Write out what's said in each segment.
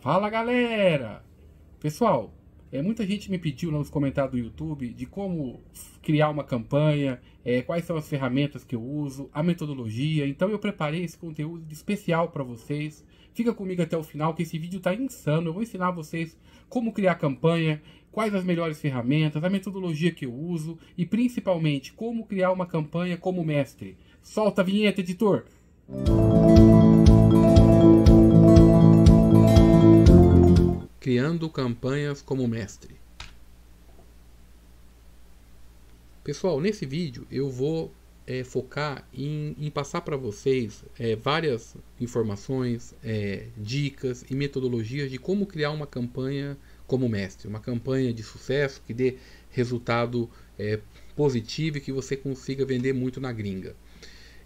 Fala galera! Pessoal, é, muita gente me pediu nos comentários do YouTube de como criar uma campanha, é, quais são as ferramentas que eu uso, a metodologia. Então eu preparei esse conteúdo especial para vocês. Fica comigo até o final que esse vídeo está insano. Eu vou ensinar vocês como criar campanha, quais as melhores ferramentas, a metodologia que eu uso e principalmente como criar uma campanha como mestre. Solta a vinheta, editor! Música criando campanhas como mestre. Pessoal, nesse vídeo eu vou é, focar em, em passar para vocês é, várias informações, é, dicas e metodologias de como criar uma campanha como mestre, uma campanha de sucesso que dê resultado é, positivo e que você consiga vender muito na gringa.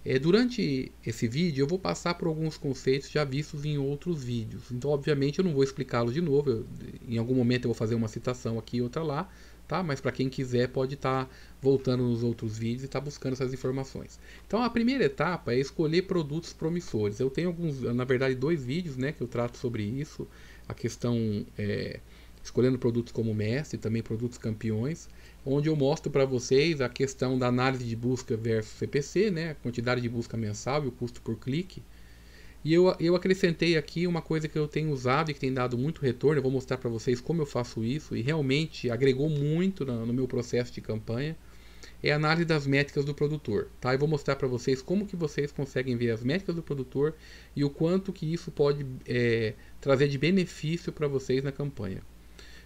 É, durante esse vídeo eu vou passar por alguns conceitos já vistos em outros vídeos. Então, obviamente, eu não vou explicá-los de novo. Eu, em algum momento eu vou fazer uma citação aqui e outra lá, tá? Mas para quem quiser pode estar tá voltando nos outros vídeos e estar tá buscando essas informações. Então, a primeira etapa é escolher produtos promissores. Eu tenho alguns, na verdade, dois vídeos, né, que eu trato sobre isso, a questão é, escolhendo produtos como mestre, também produtos campeões onde eu mostro para vocês a questão da análise de busca versus CPC, né, a quantidade de busca mensal e o custo por clique. E eu, eu acrescentei aqui uma coisa que eu tenho usado e que tem dado muito retorno, eu vou mostrar para vocês como eu faço isso, e realmente agregou muito no, no meu processo de campanha, é a análise das métricas do produtor. Tá? Eu vou mostrar para vocês como que vocês conseguem ver as métricas do produtor e o quanto que isso pode é, trazer de benefício para vocês na campanha.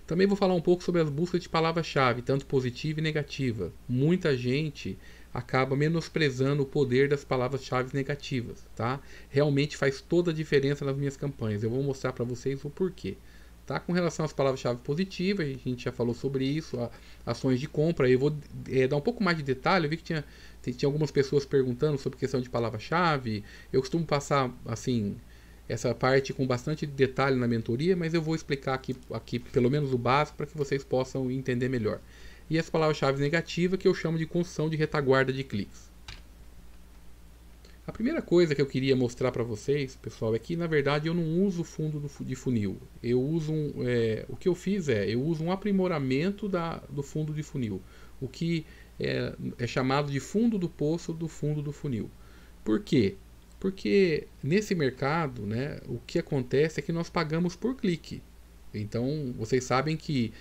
Também vou falar um pouco sobre as buscas de palavra-chave, tanto positiva e negativa. Muita gente acaba menosprezando o poder das palavras-chave negativas, tá? Realmente faz toda a diferença nas minhas campanhas. Eu vou mostrar para vocês o porquê. Tá? Com relação às palavras-chave positivas, a gente já falou sobre isso, a, ações de compra. Eu vou é, dar um pouco mais de detalhe. Eu vi que tinha, tinha algumas pessoas perguntando sobre questão de palavra-chave. Eu costumo passar assim essa parte com bastante detalhe na mentoria, mas eu vou explicar aqui, aqui pelo menos o básico para que vocês possam entender melhor. E as palavras-chave negativas que eu chamo de construção de retaguarda de cliques. A primeira coisa que eu queria mostrar para vocês, pessoal, é que na verdade eu não uso fundo do, de funil. Eu uso um, é, o que eu fiz é eu uso um aprimoramento da, do fundo de funil, o que é, é chamado de fundo do poço do fundo do funil. Por quê? Porque nesse mercado, né, o que acontece é que nós pagamos por clique. Então, vocês sabem que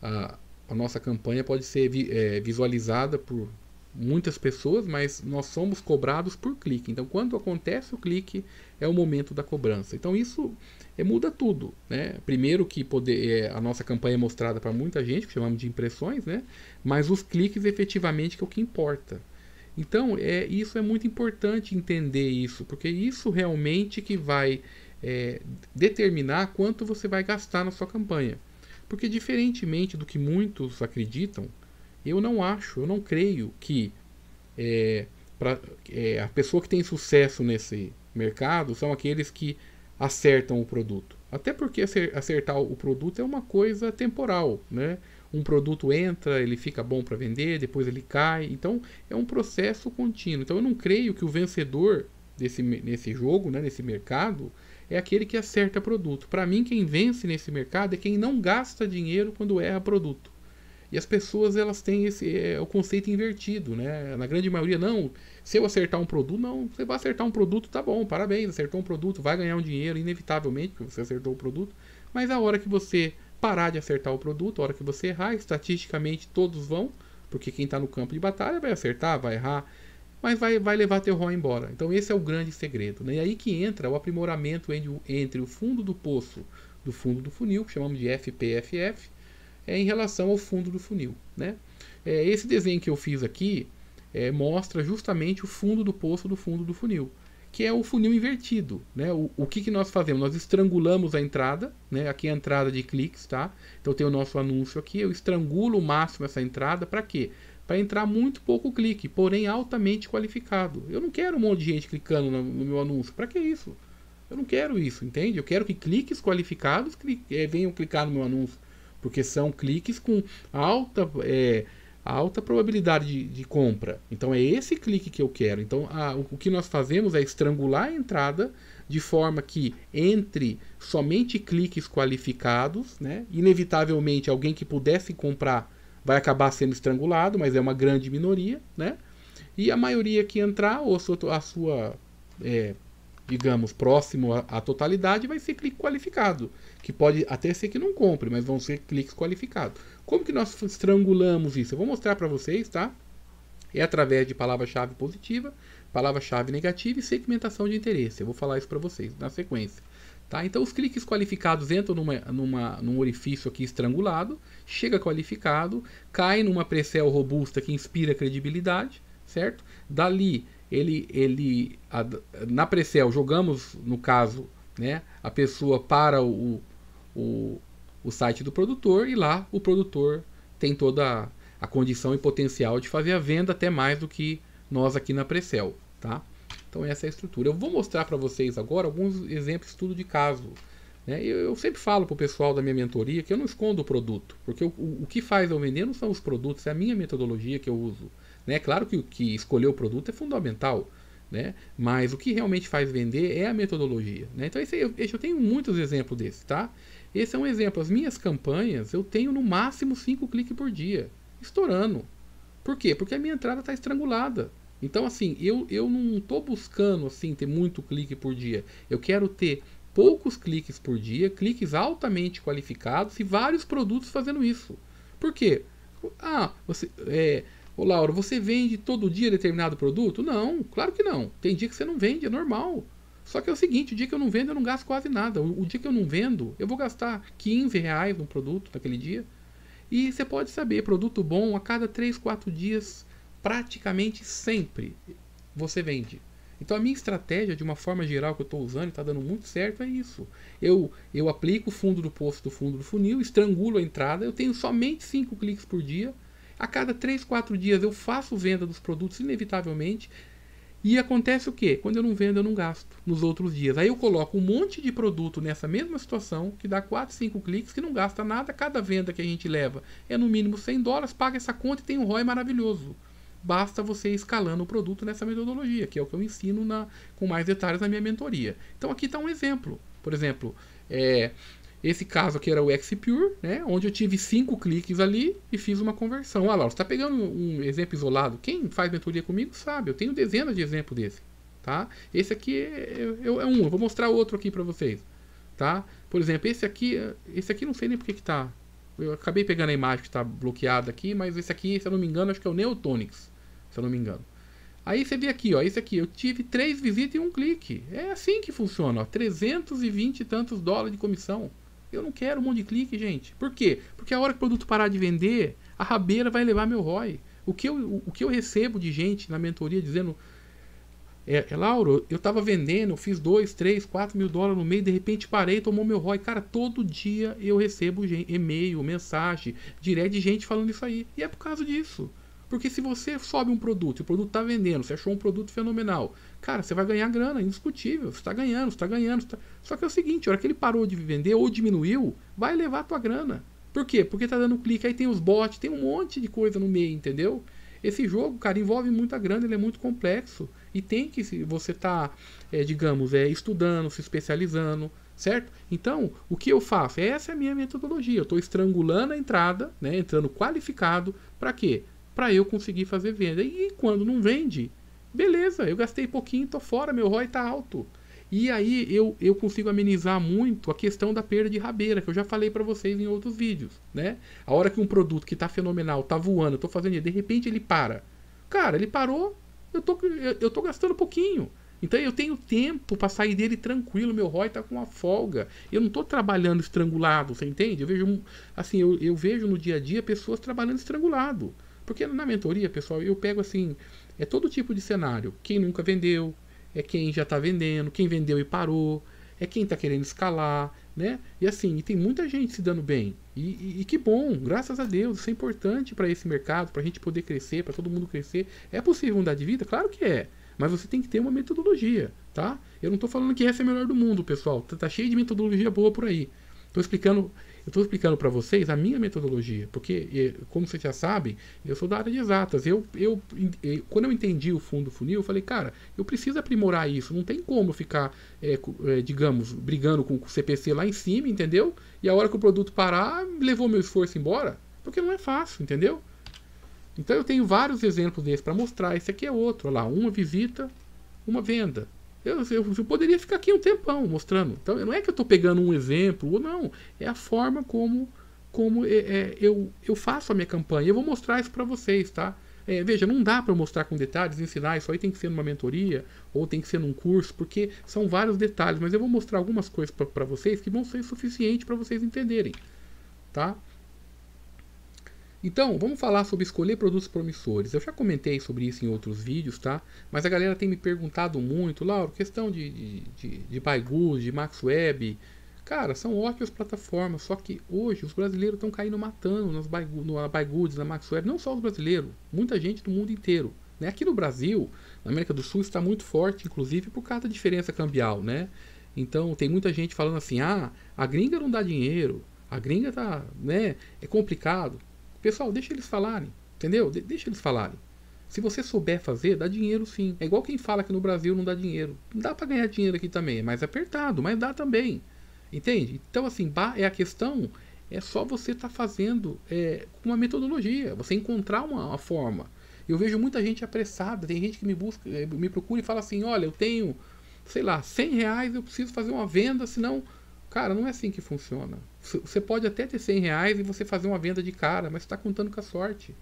a, a nossa campanha pode ser vi, é, visualizada por muitas pessoas, mas nós somos cobrados por clique. Então, quando acontece o clique, é o momento da cobrança. Então, isso é, muda tudo. Né? Primeiro que poder, é, a nossa campanha é mostrada para muita gente, que chamamos de impressões, né? mas os cliques efetivamente que é o que importa. Então, é, isso é muito importante entender isso, porque isso realmente que vai é, determinar quanto você vai gastar na sua campanha. Porque, diferentemente do que muitos acreditam, eu não acho, eu não creio que é, pra, é, a pessoa que tem sucesso nesse mercado são aqueles que acertam o produto. Até porque acertar o produto é uma coisa temporal, né? um produto entra, ele fica bom para vender, depois ele cai. Então é um processo contínuo. Então eu não creio que o vencedor desse, nesse jogo, né, nesse mercado, é aquele que acerta produto. Para mim, quem vence nesse mercado é quem não gasta dinheiro quando erra produto. E as pessoas elas têm esse é, o conceito invertido, né? Na grande maioria não. Se eu acertar um produto, não, você vai acertar um produto, tá bom, parabéns, acertou um produto, vai ganhar um dinheiro inevitavelmente porque você acertou o produto. Mas a hora que você parar de acertar o produto. A hora que você errar, estatisticamente todos vão, porque quem está no campo de batalha vai acertar, vai errar, mas vai, vai levar teu ROI embora. Então esse é o grande segredo. Né? E aí que entra o aprimoramento entre o fundo do poço do fundo do funil, que chamamos de FPFF, é em relação ao fundo do funil. Né? É, esse desenho que eu fiz aqui é, mostra justamente o fundo do poço do fundo do funil que é o funil invertido. Né? O, o que, que nós fazemos? Nós estrangulamos a entrada, né? aqui é a entrada de cliques, tá? Então tem o nosso anúncio aqui, eu estrangulo o máximo essa entrada, para quê? Para entrar muito pouco clique, porém altamente qualificado. Eu não quero um monte de gente clicando no, no meu anúncio, para que isso? Eu não quero isso, entende? Eu quero que cliques qualificados cli é, venham clicar no meu anúncio, porque são cliques com alta... É, alta probabilidade de, de, compra. Então é esse clique que eu quero. Então a, o, o que nós fazemos é estrangular a entrada de forma que entre somente cliques qualificados, né? Inevitavelmente alguém que pudesse comprar vai acabar sendo estrangulado, mas é uma grande minoria, né? E a maioria que entrar ou a sua, a sua é, digamos, próximo à totalidade vai ser clique qualificado, que pode até ser que não compre, mas vão ser cliques qualificados. Como que nós estrangulamos isso? Eu vou mostrar para vocês, tá? É através de palavra-chave positiva, palavra-chave negativa e segmentação de interesse. Eu vou falar isso para vocês na sequência. Tá? Então, os cliques qualificados entram numa, numa, num orifício aqui estrangulado, chega qualificado, cai numa precel robusta que inspira credibilidade, certo? Dali, ele, ele a, na precel, jogamos, no caso, né, a pessoa para o, o o site do produtor e lá o produtor tem toda a condição e potencial de fazer a venda até mais do que nós aqui na Precel, tá? Então essa é a estrutura. Eu vou mostrar para vocês agora alguns exemplos de estudo de caso. Né? Eu, eu sempre falo para o pessoal da minha mentoria que eu não escondo o produto, porque o, o, o, que faz eu vender não são os produtos, é a minha metodologia que eu uso. Né? Claro que, que escolher o produto é fundamental, né? mas o que realmente faz vender é a metodologia. Né? Então esse, eu, esse eu tenho muitos exemplos desse, tá? Esse é um exemplo. As minhas campanhas, eu tenho no máximo 5 cliques por dia, estourando. Por quê? Porque a minha entrada está estrangulada. Então, assim, eu, eu não estou buscando assim ter muito clique por dia. Eu quero ter poucos cliques por dia, cliques altamente qualificados e vários produtos fazendo isso. Por quê? Ah, você. É, ô Laura, você vende todo dia determinado produto? Não, claro que não. Tem dia que você não vende, é normal. Só que é o seguinte, o dia que eu não vendo, eu não gasto quase nada. O, o dia que eu não vendo, eu vou gastar 15 reais no produto naquele dia. E você pode saber, produto bom, a cada 3, 4 dias, praticamente sempre você vende. Então a minha estratégia, de uma forma geral que eu estou usando, e está dando muito certo, é isso. Eu, eu aplico o fundo do poço do fundo do funil, estrangulo a entrada, eu tenho somente 5 cliques por dia. A cada 3, 4 dias eu faço venda dos produtos inevitavelmente. E acontece o quê? Quando eu não vendo, eu não gasto nos outros dias. Aí eu coloco um monte de produto nessa mesma situação, que dá 4, 5 cliques, que não gasta nada. Cada venda que a gente leva é no mínimo 100 dólares, paga essa conta e tem um ROI maravilhoso. Basta você ir escalando o produto nessa metodologia, que é o que eu ensino na, com mais detalhes na minha mentoria. Então aqui está um exemplo. Por exemplo, é, esse caso aqui era o Xpure, né? Onde eu tive cinco cliques ali e fiz uma conversão. Olha lá, você está pegando um exemplo isolado. Quem faz mentoria comigo sabe, eu tenho dezenas de exemplos desse, tá? Esse aqui é, é, é um, eu vou mostrar outro aqui para vocês, tá? Por exemplo, esse aqui, esse aqui não sei nem porque que tá. Eu acabei pegando a imagem que está bloqueada aqui, mas esse aqui, se eu não me engano, acho que é o Neotonics, se eu não me engano. Aí você vê aqui, ó, esse aqui, eu tive três visitas e um clique. É assim que funciona, ó, 320 e tantos dólares de comissão. Eu não quero um monte de clique, gente. Por quê? Porque a hora que o produto parar de vender, a rabeira vai levar meu ROI. O que eu, o, o que eu recebo de gente na mentoria dizendo. É, é Lauro, eu tava vendendo, eu fiz 2, 3, 4 mil dólares no meio, de repente parei, tomou meu ROI. Cara, todo dia eu recebo e-mail, mensagem, direto de gente falando isso aí. E é por causa disso. Porque se você sobe um produto e o produto está vendendo, você achou um produto fenomenal, cara, você vai ganhar grana, indiscutível. Você está ganhando, você está ganhando. Você tá... Só que é o seguinte, a hora que ele parou de vender ou diminuiu, vai levar a tua grana. Por quê? Porque está dando clique, aí tem os bots, tem um monte de coisa no meio, entendeu? Esse jogo, cara, envolve muita grana, ele é muito complexo. E tem que você tá, é, digamos, é, estudando, se especializando, certo? Então, o que eu faço? Essa é a minha metodologia. Eu estou estrangulando a entrada, né, entrando qualificado, para quê? para eu conseguir fazer venda. E quando não vende, beleza, eu gastei pouquinho, tô fora, meu ROI tá alto. E aí eu, eu consigo amenizar muito a questão da perda de rabeira, que eu já falei para vocês em outros vídeos, né? A hora que um produto que tá fenomenal, tá voando, tô fazendo, de repente ele para. Cara, ele parou, eu tô, eu, eu tô gastando pouquinho. Então eu tenho tempo para sair dele tranquilo, meu ROI tá com uma folga. Eu não tô trabalhando estrangulado, você entende? Eu vejo assim, eu, eu vejo no dia a dia pessoas trabalhando estrangulado. Porque na mentoria, pessoal, eu pego assim, é todo tipo de cenário. Quem nunca vendeu, é quem já está vendendo, quem vendeu e parou, é quem está querendo escalar, né? E assim, e tem muita gente se dando bem. E, e, e que bom, graças a Deus, isso é importante para esse mercado, para a gente poder crescer, para todo mundo crescer. É possível mudar de vida? Claro que é. Mas você tem que ter uma metodologia, tá? Eu não estou falando que essa é a melhor do mundo, pessoal. Tá, tá cheio de metodologia boa por aí. Estou explicando eu estou explicando para vocês a minha metodologia, porque, como vocês já sabem, eu sou da área de exatas. Eu, eu, quando eu entendi o fundo funil, eu falei, cara, eu preciso aprimorar isso. Não tem como ficar, é, é, digamos, brigando com o CPC lá em cima, entendeu? E a hora que o produto parar, levou meu esforço embora, porque não é fácil, entendeu? Então eu tenho vários exemplos desses para mostrar. Esse aqui é outro, olha lá, uma visita, uma venda. Eu, eu, eu, poderia ficar aqui um tempão mostrando. Então, não é que eu estou pegando um exemplo, ou não. É a forma como, como é, é, eu, eu faço a minha campanha. Eu vou mostrar isso para vocês, tá? É, veja, não dá para mostrar com detalhes, ensinar, isso aí tem que ser numa mentoria ou tem que ser num curso, porque são vários detalhes, mas eu vou mostrar algumas coisas para vocês que vão ser suficiente para vocês entenderem, tá? Então, vamos falar sobre escolher produtos promissores. Eu já comentei sobre isso em outros vídeos, tá? Mas a galera tem me perguntado muito, Lauro, questão de, de, de, de de MaxWeb. Cara, são ótimas plataformas, só que hoje os brasileiros estão caindo matando nas Baigu, na Max Web, MaxWeb. Não só os brasileiros, muita gente do mundo inteiro. Né? Aqui no Brasil, na América do Sul, está muito forte, inclusive por causa da diferença cambial, né? Então, tem muita gente falando assim, ah, a gringa não dá dinheiro, a gringa tá, né, é complicado. Pessoal, deixa eles falarem, entendeu? De deixa eles falarem. Se você souber fazer, dá dinheiro sim. É igual quem fala que no Brasil não dá dinheiro. Não dá para ganhar dinheiro aqui também, é mais apertado, mas dá também. Entende? Então, assim, é a questão é só você estar tá fazendo é, uma metodologia, você encontrar uma, uma, forma. Eu vejo muita gente apressada, tem gente que me busca, eh, me procura e fala assim, olha, eu tenho, sei lá, 100 reais, eu preciso fazer uma venda, senão, cara, não é assim que funciona. Você pode até ter 100 reais e você fazer uma venda de cara, mas está contando com a sorte.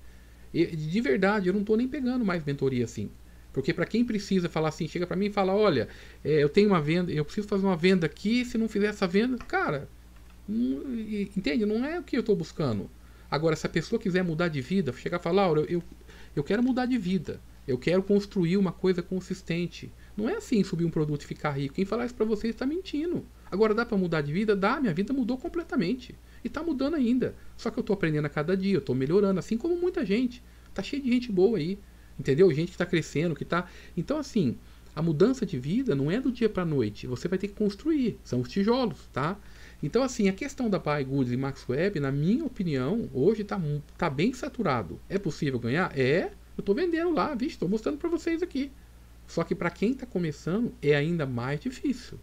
E, de verdade, eu não estou nem pegando mais mentoria assim. Porque para quem precisa falar assim, chega para mim e fala, olha, é, eu tenho uma venda, eu preciso fazer uma venda aqui, se não fizer essa venda, cara, não, hum, entende? Não é o que eu estou buscando. Agora, se a pessoa quiser mudar de vida, chegar e falar, olha, eu, eu, eu quero mudar de vida, eu quero construir uma coisa consistente. Não é assim subir um produto e ficar rico. Quem falar isso para você está mentindo. Agora dá para mudar de vida? Dá, minha vida mudou completamente. E tá mudando ainda. Só que eu tô aprendendo a cada dia, eu tô melhorando, assim como muita gente. Tá cheio de gente boa aí, entendeu? Gente que tá crescendo, que tá. Então assim, a mudança de vida não é do dia para noite. Você vai ter que construir, são os tijolos, tá? Então assim, a questão da Buy Goods e Max Web, na minha opinião, hoje tá, tá bem saturado. É possível ganhar? É. Eu tô vendendo lá, vixe, tô mostrando para vocês aqui. Só que para quem está começando é ainda mais difícil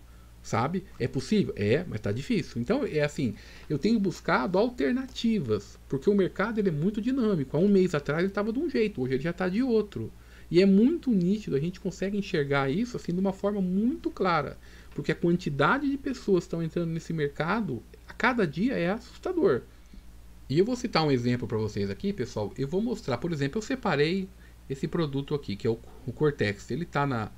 sabe? É possível? É, mas está difícil. Então, é assim, eu tenho buscado alternativas, porque o mercado ele é muito dinâmico. Há um mês atrás ele estava de um jeito, hoje ele já está de outro. E é muito nítido, a gente consegue enxergar isso assim de uma forma muito clara, porque a quantidade de pessoas que estão entrando nesse mercado a cada dia é assustador. E eu vou citar um exemplo para vocês aqui, pessoal. Eu vou mostrar, por exemplo, eu separei esse produto aqui, que é o, o Cortex. Ele está na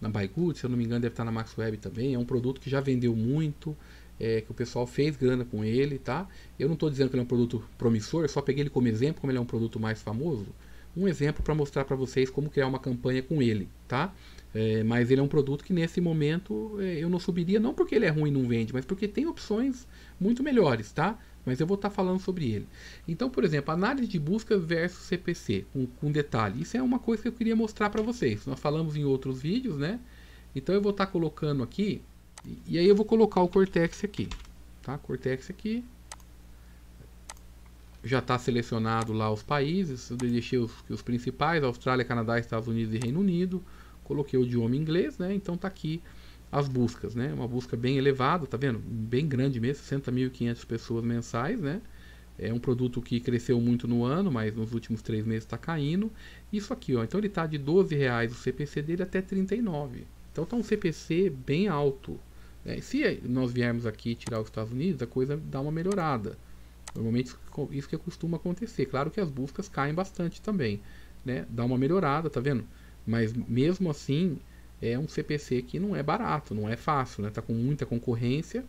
na Baigood, se eu não me engano, deve estar na Max Web também. É um produto que já vendeu muito, é, que o pessoal fez grana com ele, tá? Eu não estou dizendo que ele é um produto promissor, eu só peguei ele como exemplo, como ele é um produto mais famoso. Um exemplo para mostrar para vocês como criar uma campanha com ele, tá? É, mas ele é um produto que nesse momento é, eu não subiria, não porque ele é ruim e não vende, mas porque tem opções muito melhores, tá? mas eu vou estar tá falando sobre ele. Então, por exemplo, análise de busca versus CPC, com, com detalhe. Isso é uma coisa que eu queria mostrar para vocês. Nós falamos em outros vídeos, né? Então eu vou estar tá colocando aqui, e aí eu vou colocar o Cortex aqui, tá? Cortex aqui. Já está selecionado lá os países, eu deixei os, os principais, Austrália, Canadá, Estados Unidos e Reino Unido. Coloquei o idioma inglês, né? Então tá aqui as buscas, né? Uma busca bem elevada, tá vendo? Bem grande mesmo, 60.500 pessoas mensais, né? É um produto que cresceu muito no ano, mas nos últimos três meses está caindo. Isso aqui, ó. Então ele está de 12 reais o CPC dele até 39. Então está um CPC bem alto. Né? Se nós viermos aqui tirar os Estados Unidos, a coisa dá uma melhorada. Normalmente isso que costuma acontecer. Claro que as buscas caem bastante também, né? Dá uma melhorada, tá vendo? Mas mesmo assim, é um CPC que não é barato, não é fácil, né? Tá com muita concorrência.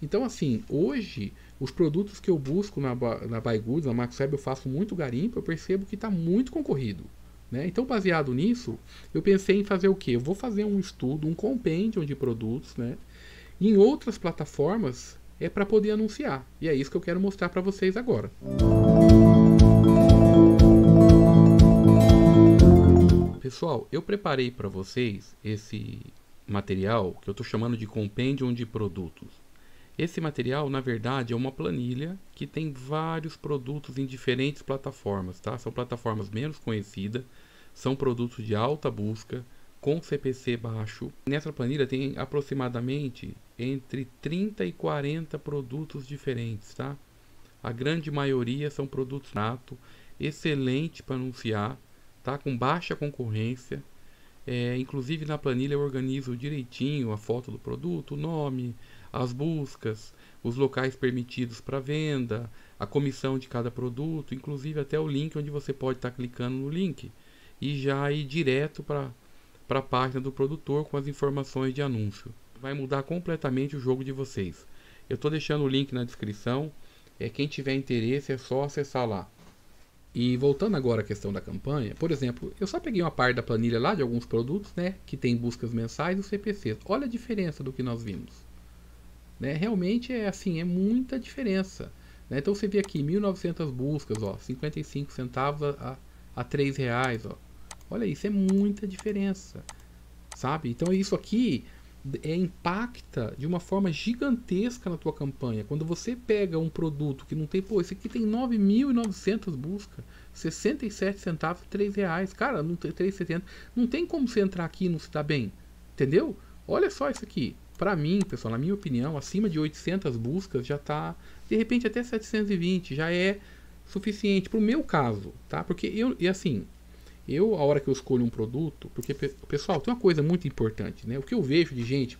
Então, assim, hoje, os produtos que eu busco na, na Buy na Maxweb, eu faço muito garimpo, eu percebo que está muito concorrido. Né? Então, baseado nisso, eu pensei em fazer o quê? Eu vou fazer um estudo, um compêndio de produtos, né? E em outras plataformas é para poder anunciar. E é isso que eu quero mostrar para vocês agora. Música Pessoal, eu preparei para vocês esse material que eu estou chamando de Compendium de Produtos. Esse material, na verdade, é uma planilha que tem vários produtos em diferentes plataformas, tá? São plataformas menos conhecidas, são produtos de alta busca, com CPC baixo. Nessa planilha tem aproximadamente entre 30 e 40 produtos diferentes, tá? A grande maioria são produtos nato, excelente para anunciar, tá? com baixa concorrência. É, inclusive na planilha eu organizo direitinho a foto do produto, o nome, as buscas, os locais permitidos para venda, a comissão de cada produto, inclusive até o link onde você pode estar tá clicando no link e já ir direto para a página do produtor com as informações de anúncio. Vai mudar completamente o jogo de vocês. Eu estou deixando o link na descrição. É, quem tiver interesse é só acessar lá. E voltando agora à questão da campanha, por exemplo, eu só peguei uma parte da planilha lá de alguns produtos, né, que tem buscas mensais e os CPCs. Olha a diferença do que nós vimos. Né? Realmente é assim, é muita diferença. Né? Então você vê aqui 1900 buscas, ó, 55 centavos a, a, a 3 reais, ó. Olha isso, é muita diferença. Sabe? Então isso aqui é, impacta de uma forma gigantesca na tua campanha. Quando você pega um produto que não tem, pô, esse aqui tem 9.900 buscas, 67 centavos, 3 reais. Cara, não tem 3,70. Não tem como você entrar aqui e não se dar bem. Entendeu? Olha só isso aqui. Para mim, pessoal, na minha opinião, acima de 800 buscas já tá, de repente até 720 já é suficiente para o meu caso, tá? Porque eu e assim, eu, a hora que eu escolho um produto, porque, pessoal, tem uma coisa muito importante, né? O que eu vejo de gente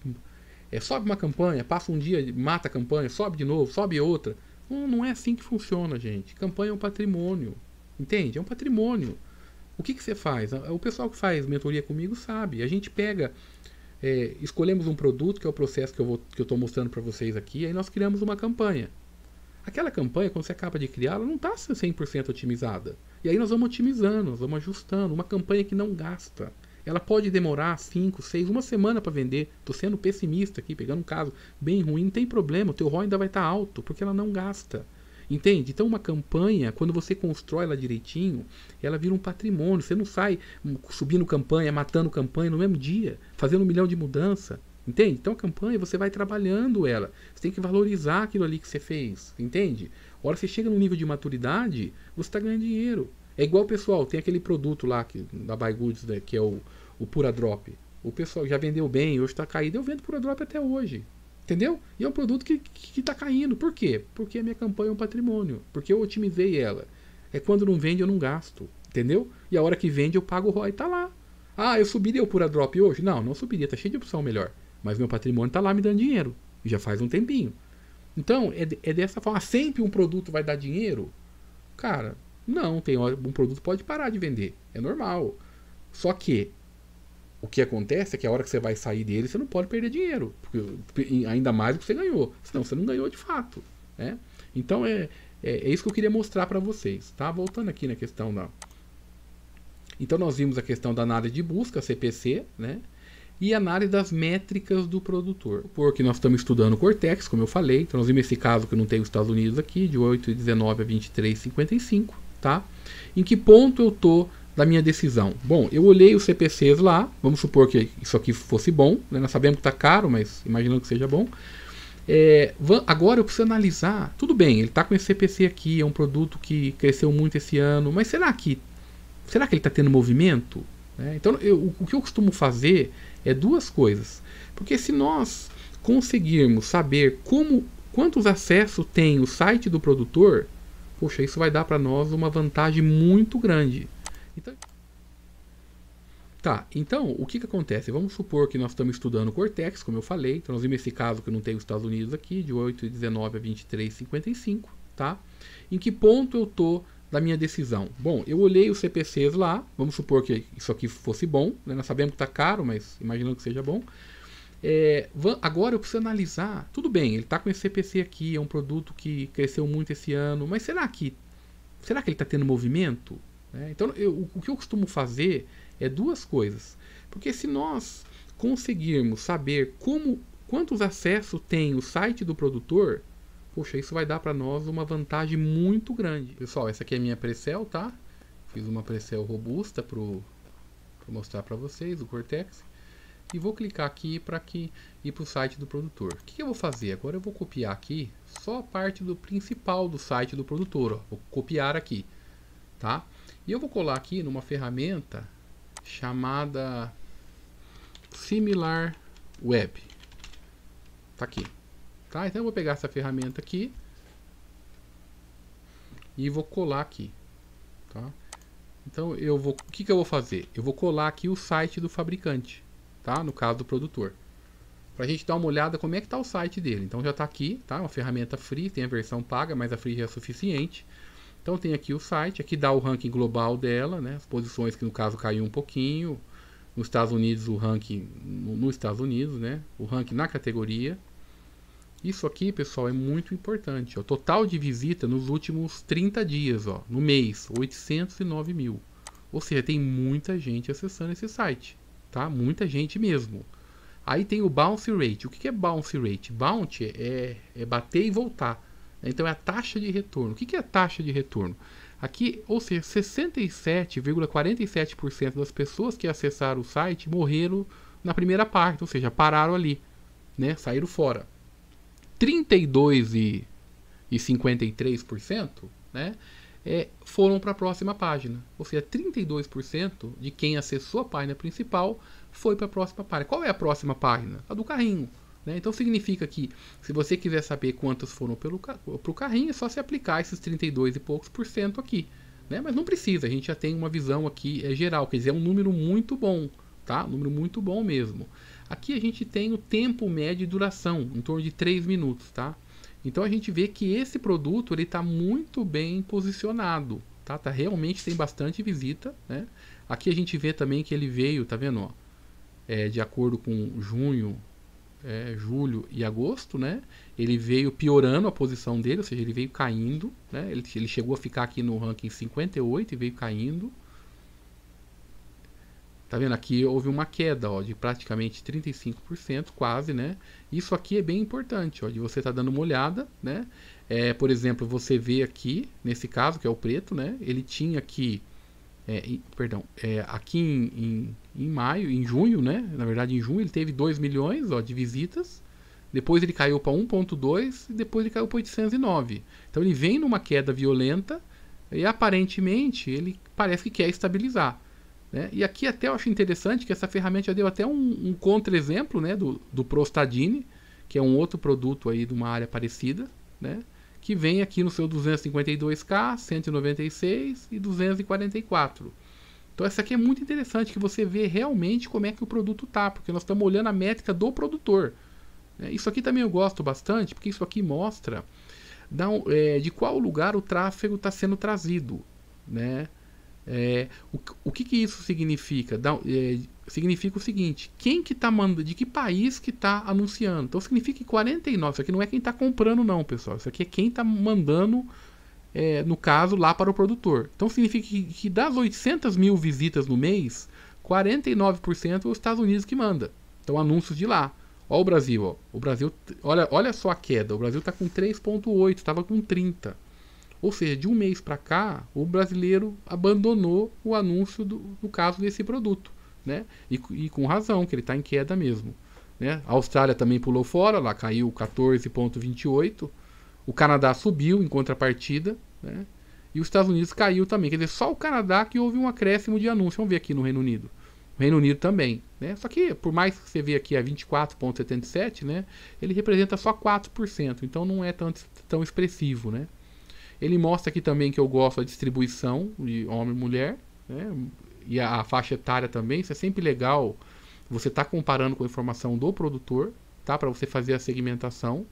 é sobe uma campanha, passa um dia, mata a campanha, sobe de novo, sobe outra. Não, não é assim que funciona, gente. Campanha é um patrimônio. Entende? É um patrimônio. O que, que você faz? O pessoal que faz mentoria comigo sabe. A gente pega, é, escolhemos um produto, que é o processo que eu estou mostrando para vocês aqui, aí nós criamos uma campanha. Aquela campanha, quando você acaba de criar, ela não está 100% otimizada. E aí nós vamos otimizando, nós vamos ajustando. Uma campanha que não gasta. Ela pode demorar 5, 6, uma semana para vender. Estou sendo pessimista aqui, pegando um caso bem ruim, não tem problema, o teu ROI ainda vai estar tá alto, porque ela não gasta. Entende? Então uma campanha, quando você constrói ela direitinho, ela vira um patrimônio. Você não sai subindo campanha, matando campanha no mesmo dia, fazendo um milhão de mudança. Entende? Então a campanha você vai trabalhando ela. Você tem que valorizar aquilo ali que você fez. Entende? A hora que você chega no nível de maturidade, você está ganhando dinheiro. É igual pessoal, tem aquele produto lá que, da By Goods, né, que é o, o Pura Drop. O pessoal já vendeu bem, hoje está caído. Eu vendo Pura Drop até hoje. Entendeu? E é um produto que está caindo. Por quê? Porque a minha campanha é um patrimônio. Porque eu otimizei ela. É quando não vende, eu não gasto. Entendeu? E a hora que vende, eu pago o ROI. Tá lá. Ah, eu subiria o Pura Drop hoje? Não, não subiria. Está cheio de opção melhor. Mas meu patrimônio está lá me dando dinheiro. Já faz um tempinho. Então, é, é dessa forma. Sempre um produto vai dar dinheiro? Cara, não. Tem hora, um produto pode parar de vender. É normal. Só que o que acontece é que a hora que você vai sair dele, você não pode perder dinheiro. Porque, ainda mais do que você ganhou. Senão você não ganhou de fato. Né? Então é, é, é isso que eu queria mostrar para vocês. Tá? Voltando aqui na questão da. Então nós vimos a questão da análise de busca, CPC, né? e análise das métricas do produtor. Porque nós estamos estudando o Cortex, como eu falei, então nós vimos esse caso que não tem os Estados Unidos aqui, de 8,19 a 23,55, tá? Em que ponto eu tô da minha decisão? Bom, eu olhei os CPCs lá, vamos supor que isso aqui fosse bom, né? nós sabemos que está caro, mas imaginando que seja bom. É, agora eu preciso analisar, tudo bem, ele está com esse CPC aqui, é um produto que cresceu muito esse ano, mas será que será que ele está tendo movimento? Né? Então, eu, o que eu costumo fazer é duas coisas. Porque se nós conseguirmos saber como quantos acessos tem o site do produtor, poxa, isso vai dar para nós uma vantagem muito grande. Então, tá, então o que, que acontece? Vamos supor que nós estamos estudando o Cortex, como eu falei. Então nós vimos esse caso que eu não tenho os Estados Unidos aqui, de 8,19 a 23,55, tá? Em que ponto eu estou da minha decisão? Bom, eu olhei os CPCs lá, vamos supor que isso aqui fosse bom, né? nós sabemos que está caro, mas imaginando que seja bom. É, agora eu preciso analisar. Tudo bem, ele está com esse CPC aqui, é um produto que cresceu muito esse ano, mas será que será que ele está tendo movimento? É, então, eu, o que eu costumo fazer é duas coisas, porque se nós conseguirmos saber como quantos acessos tem o site do produtor, Puxa, isso vai dar para nós uma vantagem muito grande. Pessoal, essa aqui é a minha Precel, tá? Fiz uma Precel robusta para mostrar para vocês, o Cortex. E vou clicar aqui para ir para o site do produtor. O que eu vou fazer? Agora eu vou copiar aqui só a parte do principal do site do produtor. Ó. Vou copiar aqui, tá? E eu vou colar aqui numa ferramenta chamada Similar Web. Tá aqui tá? Então eu vou pegar essa ferramenta aqui e vou colar aqui, tá? Então eu vou, o que, que eu vou fazer? Eu vou colar aqui o site do fabricante, tá? No caso do produtor, para a gente dar uma olhada como é que está o site dele. Então já está aqui, tá? Uma ferramenta free, tem a versão paga, mas a free já é suficiente. Então tem aqui o site, aqui dá o ranking global dela, né? As posições que no caso caiu um pouquinho, nos Estados Unidos o ranking nos Estados Unidos, né? O ranking na categoria. Isso aqui, pessoal, é muito importante. O total de visita nos últimos 30 dias, ó, no mês, 809 mil. Ou seja, tem muita gente acessando esse site, tá? Muita gente mesmo. Aí tem o bounce rate. O que é bounce rate? Bounce é, é bater e voltar. Então é a taxa de retorno. O que é a taxa de retorno? Aqui, ou seja, 67,47% das pessoas que acessaram o site morreram na primeira parte, ou seja, pararam ali, né? Saíram fora. 32 e, e 53%, né? É, foram para a próxima página. Ou seja, 32% de quem acessou a página principal foi para a próxima página. Qual é a próxima página? A do carrinho. Né? Então significa que se você quiser saber quantos foram para o carrinho, é só se aplicar esses 32 e poucos por cento aqui. Né? Mas não precisa, a gente já tem uma visão aqui é, geral, quer dizer, é um número muito bom, tá? Um número muito bom mesmo. Aqui a gente tem o tempo médio de duração, em torno de 3 minutos, tá? Então a gente vê que esse produto ele está muito bem posicionado, tá? tá? Realmente tem bastante visita, né? Aqui a gente vê também que ele veio, tá vendo? Ó, é, de acordo com junho, é, julho e agosto, né? Ele veio piorando a posição dele, ou seja, ele veio caindo, né? Ele, ele chegou a ficar aqui no ranking 58 e veio caindo. Tá vendo aqui houve uma queda ó, de praticamente 35%, quase, né? Isso aqui é bem importante, ó, de você estar tá dando uma olhada, né? É, por exemplo, você vê aqui, nesse caso, que é o preto, né? Ele tinha aqui, é, em, perdão, é, aqui em, em, em, maio, em junho, né? Na verdade, em junho ele teve 2 milhões ó, de visitas, depois ele caiu para 1.2 e depois ele caiu para 809. Então ele vem numa queda violenta e aparentemente ele parece que quer estabilizar. Né? E aqui até eu acho interessante que essa ferramenta já deu até um, um contra-exemplo né, do, do Prostadine, que é um outro produto aí de uma área parecida, né? que vem aqui no seu 252K, 196 e 244. Então essa aqui é muito interessante que você vê realmente como é que o produto tá, porque nós estamos olhando a métrica do produtor. Né? Isso aqui também eu gosto bastante, porque isso aqui mostra da, é, de qual lugar o tráfego está sendo trazido, né? É, o, o que, que, isso significa? Da, é, significa o seguinte: quem que está mandando, de que país que está anunciando? Então significa que 49, isso aqui não é quem está comprando, não, pessoal. Isso aqui é quem está mandando, é, no caso, lá para o produtor. Então significa que, que das 800 mil visitas no mês, 49% é os Estados Unidos que manda. Então anúncios de lá. Olha o Brasil, ó. O Brasil, olha, olha só a queda. O Brasil está com 3,8, estava com 30. Ou seja, de um mês para cá, o brasileiro abandonou o anúncio do, do caso desse produto. Né? E, e com razão, que ele está em queda mesmo. Né? A Austrália também pulou fora, lá caiu 14,28. O Canadá subiu em contrapartida. Né? E os Estados Unidos caiu também. Quer dizer, só o Canadá que houve um acréscimo de anúncio. Vamos ver aqui no Reino Unido. O Reino Unido também. Né? Só que, por mais que você vê aqui a 24,77, né? ele representa só 4%. Então não é tão, tão expressivo. Né? Ele mostra aqui também que eu gosto da distribuição de homem e mulher, né? e a, a, faixa etária também. Isso é sempre legal você está tá comparando com a informação do produtor, tá? para você fazer a segmentação.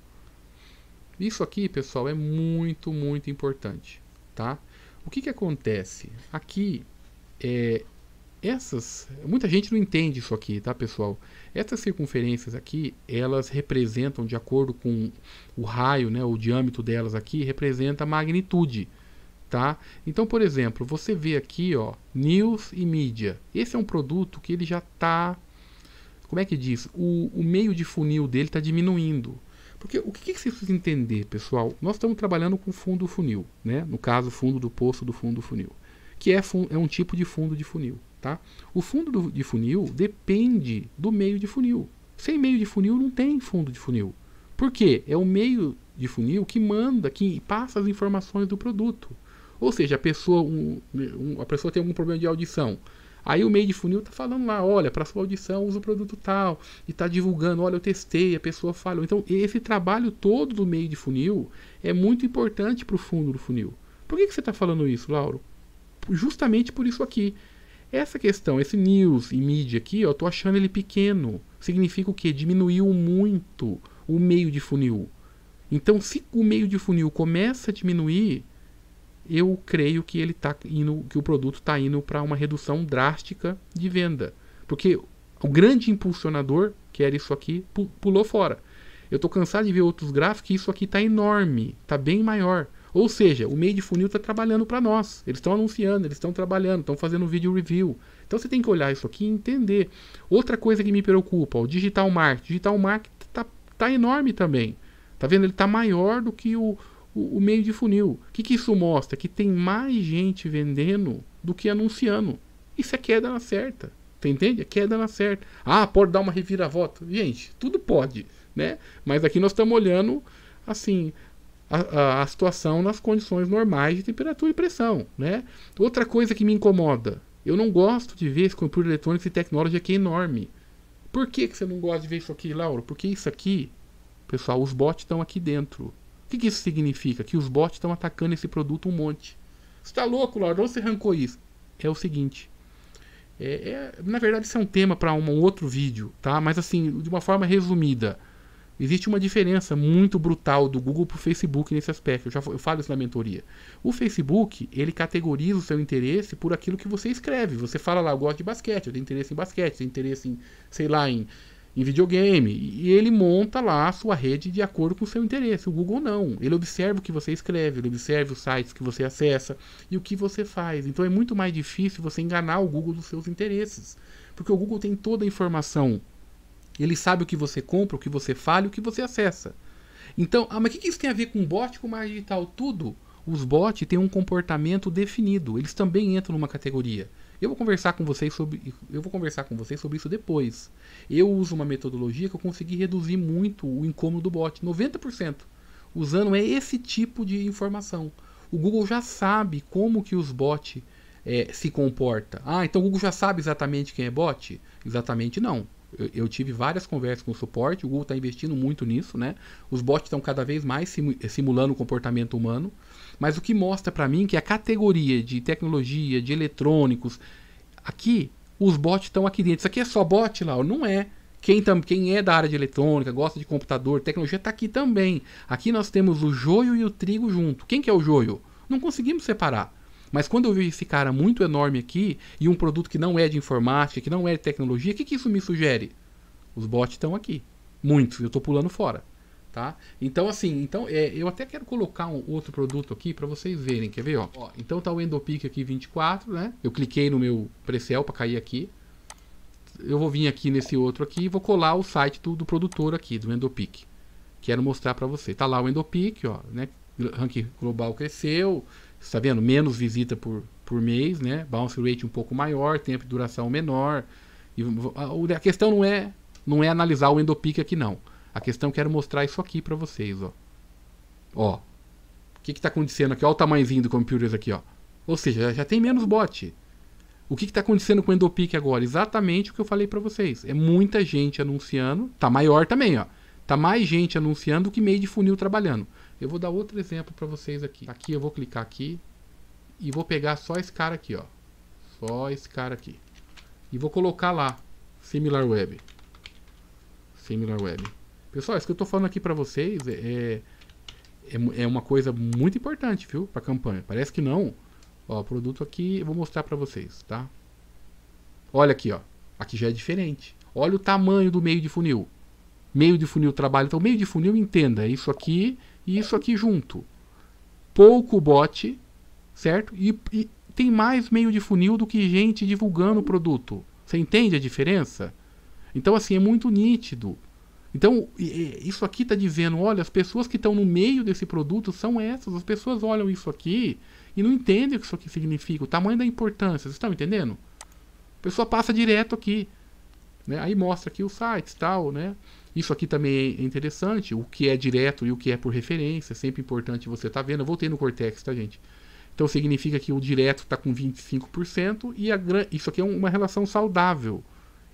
Isso aqui, pessoal, é muito, muito importante. Tá? O que, que acontece? Aqui é, essas, muita gente não entende isso aqui, tá, pessoal? Essas circunferências aqui, elas representam, de acordo com o raio, né, o diâmetro delas aqui, representa a magnitude, tá? Então, por exemplo, você vê aqui, ó, news e mídia. Esse é um produto que ele já tá, como é que diz? O, o meio de funil dele está diminuindo. Porque o que, que você precisa entender, pessoal? Nós estamos trabalhando com fundo funil, né? No caso, fundo do poço do fundo funil, que é, é um tipo de fundo de funil. Tá? O fundo do, de funil depende do meio de funil. Sem meio de funil não tem fundo de funil. Por quê? É o meio de funil que manda, que passa as informações do produto. Ou seja, a pessoa, um, um, a pessoa tem algum problema de audição. Aí o meio de funil está falando lá, olha, para sua audição usa o produto tal, e está divulgando, olha, eu testei, a pessoa fala Então, esse trabalho todo do meio de funil é muito importante para o fundo do funil. Por que, que você está falando isso, Lauro? Justamente por isso aqui. Essa questão, esse news e mídia aqui, ó, eu tô achando ele pequeno. Significa o quê? Diminuiu muito o meio de funil. Então, se o meio de funil começa a diminuir, eu creio que ele tá indo, que o produto está indo para uma redução drástica de venda, porque o grande impulsionador, que era isso aqui, pulou fora. Eu estou cansado de ver outros gráficos que isso aqui está enorme, está bem maior. Ou seja, o meio de funil está trabalhando para nós. Eles estão anunciando, eles estão trabalhando, estão fazendo vídeo review. Então você tem que olhar isso aqui e entender. Outra coisa que me preocupa, o digital marketing. Digital marketing está tá enorme também. Tá vendo? Ele está maior do que o, o, o, meio de funil. O que, que isso mostra? Que tem mais gente vendendo do que anunciando. Isso é queda na certa. Você entende? É queda na certa. Ah, pode dar uma reviravolta. Gente, tudo pode, né? Mas aqui nós estamos olhando assim a, a, situação nas condições normais de temperatura e pressão. Né? Outra coisa que me incomoda, eu não gosto de ver esse Computer eletrônico e que aqui enorme. Por que, que você não gosta de ver isso aqui, Laura? Porque isso aqui, pessoal, os bots estão aqui dentro. O que, que isso significa? Que os bots estão atacando esse produto um monte. Você está louco, Laura? Onde você arrancou isso? É o seguinte. É, é, na verdade, isso é um tema para um outro vídeo, tá? Mas assim, de uma forma resumida. Existe uma diferença muito brutal do Google para o Facebook nesse aspecto. Eu já eu falo isso na mentoria. O Facebook, ele categoriza o seu interesse por aquilo que você escreve. Você fala lá, eu gosto de basquete, eu tenho interesse em basquete, eu tenho interesse em, sei lá, em, em videogame. E ele monta lá a sua rede de acordo com o seu interesse. O Google não. Ele observa o que você escreve, ele observa os sites que você acessa e o que você faz. Então é muito mais difícil você enganar o Google dos seus interesses. Porque o Google tem toda a informação ele sabe o que você compra, o que você e o que você acessa. Então, ah, mas o que isso tem a ver com bot, com mais digital? Tudo. Os bots têm um comportamento definido. Eles também entram numa categoria. Eu vou conversar com vocês sobre, eu vou conversar com vocês sobre isso depois. Eu uso uma metodologia que eu consegui reduzir muito o incômodo do bot, 90%, usando é esse tipo de informação. O Google já sabe como que os bots é, eh, se comporta. Ah, então o Google já sabe exatamente quem é bot? Exatamente não. Eu, eu tive várias conversas com o suporte, o Google está investindo muito nisso, né? Os bots estão cada vez mais eh, simulando o comportamento humano. Mas o que mostra para mim que a categoria de tecnologia, de eletrônicos, aqui, os bots estão aqui dentro. Isso aqui é só bot, Lau? Não é. Quem, tam, quem é da área de eletrônica, gosta de computador, tecnologia, está aqui também. Aqui nós temos o joio e o trigo junto. Quem que é o joio? Não conseguimos separar. Mas quando eu vejo esse cara muito enorme aqui e um produto que não é de informática, que não é de tecnologia, o que, que isso me sugere? Os bots estão aqui. Muitos, eu estou pulando fora. Tá? Então, assim, então, é, eu até quero colocar um outro produto aqui para vocês verem. Quer ver? Ó? ó então tá o Endopic aqui 24, né? Eu cliquei no meu Precel para cair aqui. Eu vou vir aqui nesse outro aqui e vou colar o site do, do produtor aqui, do Endopic. Quero mostrar para você. Tá lá o Endopic, ó, né? Ranking global cresceu, está vendo? Menos visita por, por mês, né? Bounce rate um pouco maior, tempo de duração menor. E a, a questão não é não é analisar o endopic aqui não. A questão é quero mostrar isso aqui para vocês, ó. Ó. O que está acontecendo aqui? Olha o tamanhozinho do computers aqui, ó. Ou seja, já, tem menos bot. O que está acontecendo com o endopic agora? Exatamente o que eu falei para vocês. É muita gente anunciando, tá maior também, ó. Tá mais gente anunciando do que meio de funil trabalhando. Eu vou dar outro exemplo para vocês aqui. Aqui eu vou clicar aqui e vou pegar só esse cara aqui, ó. Só esse cara aqui. E vou colocar lá, similar web. Similar web. Pessoal, isso que eu estou falando aqui para vocês é, é, é, é, uma coisa muito importante, viu, para campanha. Parece que não. Ó, o produto aqui eu vou mostrar para vocês, tá? Olha aqui, ó. Aqui já é diferente. Olha o tamanho do meio de funil. Meio de funil trabalha. Então, meio de funil, entenda, isso aqui e isso aqui junto. Pouco bot, certo? E, e tem mais meio de funil do que gente divulgando o produto. Você entende a diferença? Então, assim, é muito nítido. Então, isso aqui está dizendo: olha, as pessoas que estão no meio desse produto são essas. As pessoas olham isso aqui e não entendem o que isso aqui significa, o tamanho da importância. Vocês estão entendendo? A pessoa passa direto aqui. Né? Aí mostra aqui os sites tal, né? Isso aqui também é interessante, o que é direto e o que é por referência, é sempre importante você estar tá vendo. Eu voltei no Cortex, tá, gente? Então significa que o direto está com 25% e a, isso aqui é uma relação saudável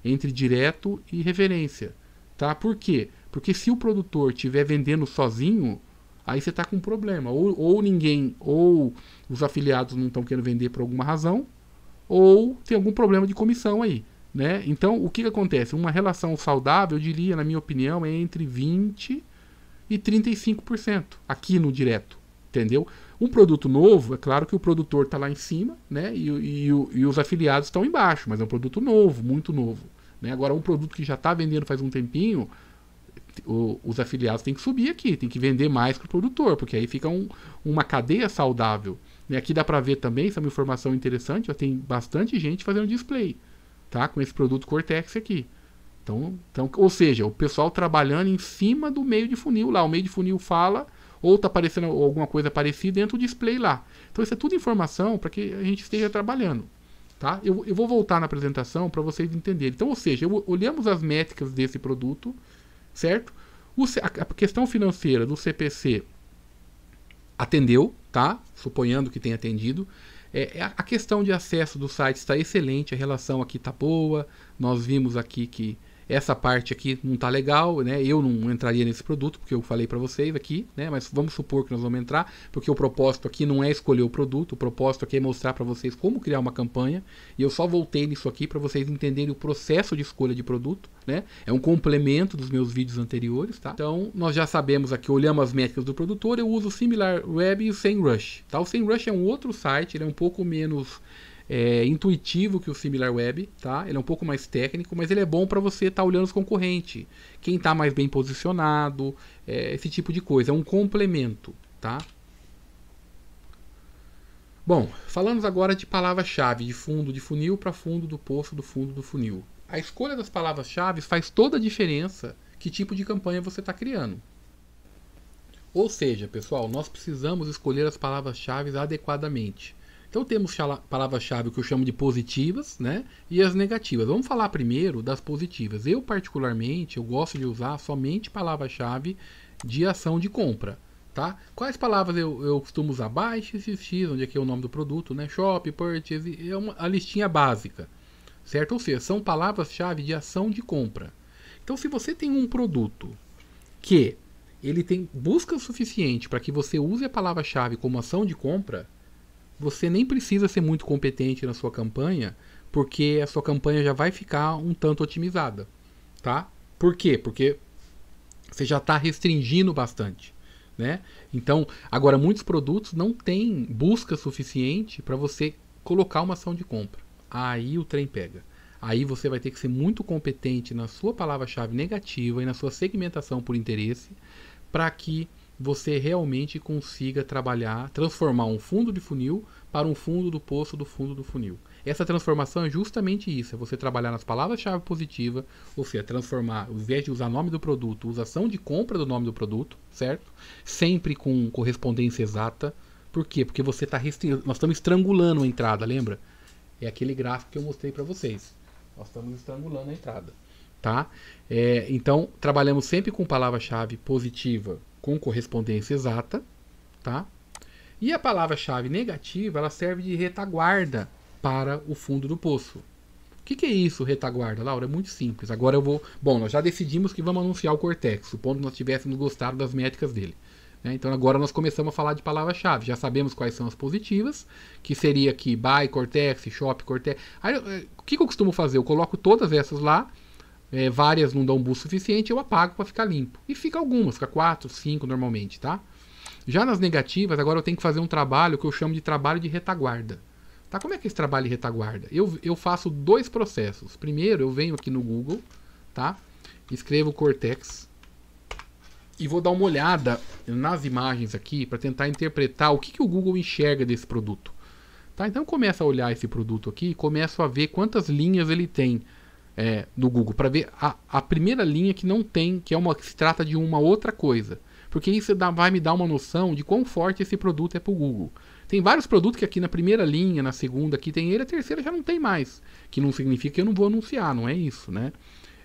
entre direto e referência. Tá? Por quê? Porque se o produtor estiver vendendo sozinho, aí você está com um problema. Ou, ou ninguém, ou os afiliados não estão querendo vender por alguma razão, ou tem algum problema de comissão aí. Né? Então, o que, que acontece? Uma relação saudável, eu diria, na minha opinião, é entre 20% e 35% aqui no direto. Entendeu? Um produto novo, é claro que o produtor está lá em cima né? E, e, e, os afiliados estão embaixo, mas é um produto novo, muito novo. Né? Agora, um produto que já está vendendo faz um tempinho, o, os afiliados têm que subir aqui, tem que vender mais para o produtor, porque aí fica um, uma cadeia saudável. Né? Aqui dá para ver também, essa é uma informação interessante, ó, tem bastante gente fazendo display tá? Com esse produto Cortex aqui. Então, então, ou seja, o pessoal trabalhando em cima do meio de funil lá. O meio de funil fala, ou está aparecendo alguma coisa parecida dentro do display lá. Então, isso é tudo informação para que a gente esteja trabalhando. Tá? Eu, eu vou voltar na apresentação para vocês entenderem. Então, ou seja, eu, olhamos as métricas desse produto, certo? O, a, a questão financeira do CPC atendeu, tá? Suponhando que tenha atendido. É, é a questão de acesso do site está excelente, a relação aqui está boa. Nós vimos aqui que essa parte aqui não está legal, né? Eu não entraria nesse produto, porque eu falei para vocês aqui, né? Mas vamos supor que nós vamos entrar, porque o propósito aqui não é escolher o produto, o propósito aqui é mostrar para vocês como criar uma campanha. E eu só voltei nisso aqui para vocês entenderem o processo de escolha de produto, né? É um complemento dos meus vídeos anteriores, tá? Então, nós já sabemos aqui, olhamos as métricas do produtor, eu uso o SimilarWeb e o SEMrush, tá? O SEMrush é um outro site, ele é um pouco menos é, intuitivo que o SimilarWeb, tá? Ele é um pouco mais técnico, mas ele é bom para você estar tá olhando os concorrentes, quem está mais bem posicionado, é, esse tipo de coisa. É um complemento, tá? Bom, falamos agora de palavra-chave, de fundo de funil para fundo do poço, do fundo do funil. A escolha das palavras-chave faz toda a diferença que tipo de campanha você está criando. Ou seja, pessoal, nós precisamos escolher as palavras-chave adequadamente. Então temos palavras-chave que eu chamo de positivas, né? E as negativas. Vamos falar primeiro das positivas. Eu particularmente, eu gosto de usar somente palavra-chave de ação de compra, tá? Quais palavras eu, eu costumo usar? Buy XXX, onde aqui é, é o nome do produto, né? Shop, purchase, é uma, a listinha básica, certo? Ou seja, são palavras-chave de ação de compra. Então se você tem um produto que ele tem busca suficiente para que você use a palavra-chave como ação de compra, você nem precisa ser muito competente na sua campanha, porque a sua campanha já vai ficar um tanto otimizada, tá? Por quê? Porque você já está restringindo bastante, né? Então, agora muitos produtos não têm busca suficiente para você colocar uma ação de compra. Aí o trem pega. Aí você vai ter que ser muito competente na sua palavra-chave negativa e na sua segmentação por interesse para que você realmente consiga trabalhar, transformar um fundo de funil para um fundo do poço do fundo do funil. Essa transformação é justamente isso: é você trabalhar nas palavras-chave positivas, ou seja, transformar, ao invés de usar nome do produto, usa ação de compra do nome do produto, certo? Sempre com correspondência exata. Por quê? Porque você está restringindo. Nós estamos estrangulando a entrada, lembra? É aquele gráfico que eu mostrei para vocês. Nós estamos estrangulando a entrada. Tá? É, então, trabalhamos sempre com palavra-chave positiva com correspondência exata, tá? E a palavra-chave negativa, ela serve de retaguarda para o fundo do poço. O que, que, é isso, retaguarda, Laura? É muito simples. Agora eu vou... Bom, nós já decidimos que vamos anunciar o Cortex, supondo que nós tivéssemos gostado das métricas dele. Né? Então agora nós começamos a falar de palavra-chave. Já sabemos quais são as positivas, que seria aqui buy, Cortex, shop, Cortex. Aí, eh, o que, que eu costumo fazer? Eu coloco todas essas lá é, várias não dão um boost suficiente, eu apago para ficar limpo. E fica algumas, fica 4, 5 normalmente, tá? Já nas negativas, agora eu tenho que fazer um trabalho que eu chamo de trabalho de retaguarda. Tá? Como é que é esse trabalho de retaguarda? Eu, eu faço dois processos. Primeiro, eu venho aqui no Google, tá? Escrevo Cortex e vou dar uma olhada nas imagens aqui para tentar interpretar o que, que o Google enxerga desse produto. Tá? Então começa a olhar esse produto aqui e começo a ver quantas linhas ele tem é, Google para ver a, a, primeira linha que não tem, que é uma que se trata de uma outra coisa. Porque isso dá, vai me dar uma noção de quão forte esse produto é para o Google. Tem vários produtos que aqui na primeira linha, na segunda aqui tem ele, a terceira já não tem mais. Que não significa que eu não vou anunciar, não é isso, né?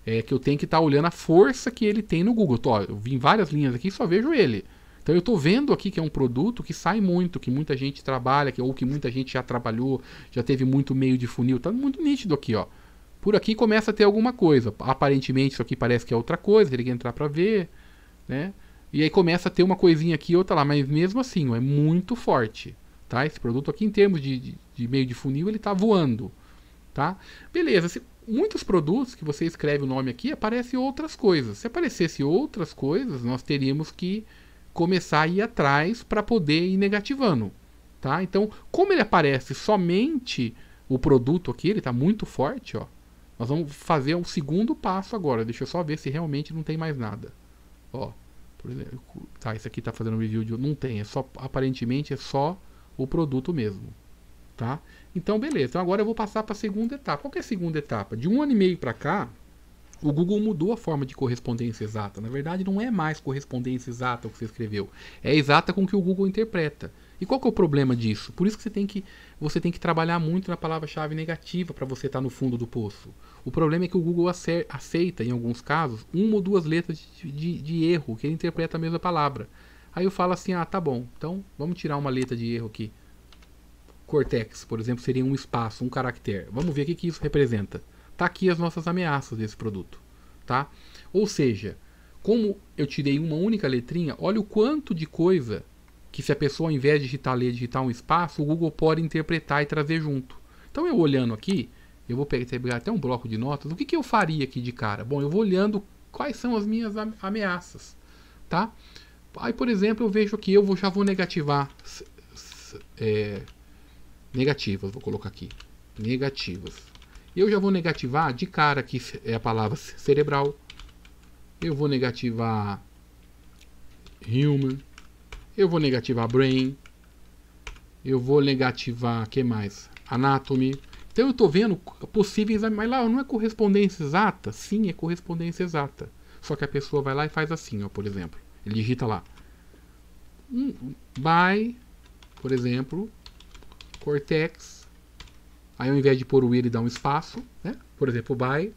É que eu tenho que estar tá olhando a força que ele tem no Google. Eu, tô, ó, eu vim várias linhas aqui e só vejo ele. Então eu estou vendo aqui que é um produto que sai muito, que muita gente trabalha, que, ou que muita gente já trabalhou, já teve muito meio de funil. Está muito nítido aqui, ó. Por aqui começa a ter alguma coisa. Aparentemente isso aqui parece que é outra coisa, teria que entrar para ver, né? E aí começa a ter uma coisinha aqui e outra lá, mas mesmo assim, é muito forte, tá? Esse produto aqui em termos de, de, de meio de funil, ele está voando, tá? Beleza, se, muitos produtos que você escreve o nome aqui, aparecem outras coisas. Se aparecesse outras coisas, nós teríamos que começar a ir atrás para poder ir negativando, tá? Então, como ele aparece somente o produto aqui, ele está muito forte, ó. Nós vamos fazer um segundo passo agora. Deixa eu só ver se realmente não tem mais nada. Ó, por exemplo, tá, esse aqui tá fazendo review de não tem, é só aparentemente é só o produto mesmo, tá? Então beleza. Então agora eu vou passar para a segunda etapa. Qual é a segunda etapa? De um ano e meio para cá, o Google mudou a forma de correspondência exata. Na verdade, não é mais correspondência exata o que você escreveu. É exata com o que o Google interpreta. E qual que é o problema disso? Por isso que você tem que, você tem que trabalhar muito na palavra-chave negativa para você estar tá no fundo do poço. O problema é que o Google aceita, em alguns casos, uma ou duas letras de, de, de erro, que ele interpreta a mesma palavra. Aí eu falo assim, ah, tá bom, então vamos tirar uma letra de erro aqui. Cortex, por exemplo, seria um espaço, um caractere. Vamos ver o que, que isso representa. Tá aqui as nossas ameaças desse produto, tá? Ou seja, como eu tirei uma única letrinha, olha o quanto de coisa que se a pessoa, ao invés de digitar ler, digitar um espaço, o Google pode interpretar e trazer junto. Então, eu olhando aqui, eu vou pegar até um bloco de notas, o que, que eu faria aqui de cara? Bom, eu vou olhando quais são as minhas ameaças, tá? Aí, por exemplo, eu vejo que eu vou, já vou negativar é, negativas, vou colocar aqui, negativas. Eu já vou negativar de cara aqui é a palavra cerebral. Eu vou negativar human. Eu vou negativar Brain. Eu vou negativar, que mais? Anatomy. Então eu estou vendo possíveis, mas lá não é correspondência exata? Sim, é correspondência exata. Só que a pessoa vai lá e faz assim, ó, por exemplo. Ele digita lá. By, por exemplo, Cortex. Aí ao invés de pôr o i, ele dá um espaço, né? Por exemplo, by,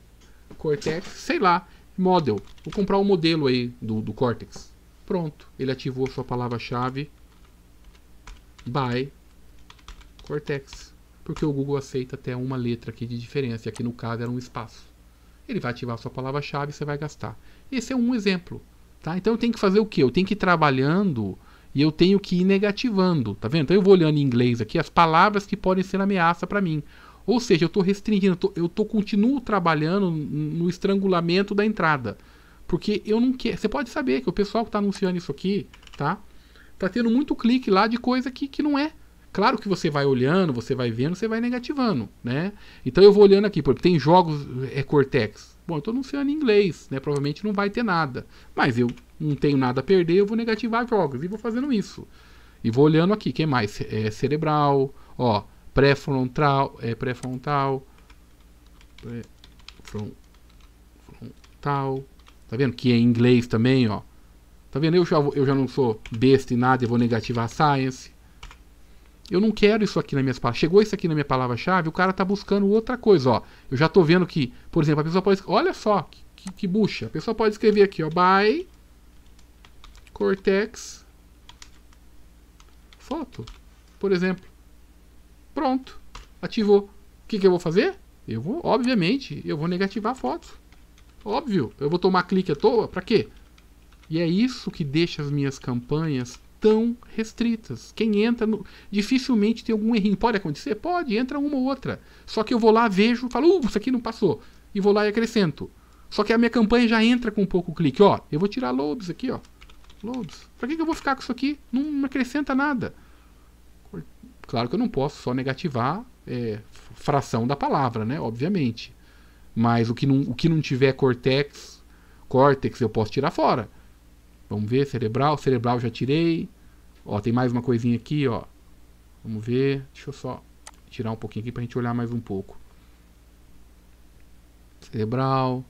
Cortex, sei lá, model. Vou comprar o um modelo aí do, do Cortex. Pronto, ele ativou sua palavra-chave by Cortex, porque o Google aceita até uma letra aqui de diferença, e aqui no caso era um espaço. Ele vai ativar sua palavra-chave e você vai gastar. Esse é um exemplo, tá? Então eu tenho que fazer o que? Eu tenho que ir trabalhando e eu tenho que ir negativando, tá vendo? Então eu vou olhando em inglês aqui as palavras que podem ser ameaça para mim. Ou seja, eu estou restringindo, eu, tô, eu tô, continuo trabalhando no estrangulamento da entrada. Porque eu não quero. Você pode saber que o pessoal que está anunciando isso aqui, tá? Tá tendo muito clique lá de coisa que, que não é. Claro que você vai olhando, você vai vendo, você vai negativando, né? Então eu vou olhando aqui, porque tem jogos é Cortex. Bom, eu estou anunciando em inglês, né? Provavelmente não vai ter nada. Mas eu não tenho nada a perder, eu vou negativar jogos e vou fazendo isso. E vou olhando aqui, que mais? É, cerebral, ó, pré-frontal, é pré-frontal, pré-frontal, Tá vendo? Que é em inglês também, ó. Tá vendo? Eu já, eu já não sou besta em nada, eu vou negativar a science. Eu não quero isso aqui na minha palavras. Chegou isso aqui na minha palavra-chave, o cara tá buscando outra coisa, ó. Eu já tô vendo que, por exemplo, a pessoa pode... Olha só que, que bucha. A pessoa pode escrever aqui, ó. By Cortex Foto, por exemplo. Pronto. Ativou. O que, que eu vou fazer? Eu vou, obviamente, eu vou negativar a foto. Óbvio, eu vou tomar clique à toa? Para quê? E é isso que deixa as minhas campanhas tão restritas. Quem entra no, dificilmente tem algum errinho. Pode acontecer? Pode, entra uma ou outra. Só que eu vou lá, vejo, falo, uh, isso aqui não passou. E vou lá e acrescento. Só que a minha campanha já entra com um pouco clique. Ó, eu vou tirar lobes aqui, ó. Lobes. Pra que, que eu vou ficar com isso aqui? Não, me acrescenta nada. Claro que eu não posso só negativar é, fração da palavra, né? Obviamente. Mas o que não, o que não tiver cortex, córtex, eu posso tirar fora. Vamos ver, cerebral, cerebral já tirei. Ó, tem mais uma coisinha aqui, ó. Vamos ver, deixa eu só tirar um pouquinho aqui pra gente olhar mais um pouco. Cerebral.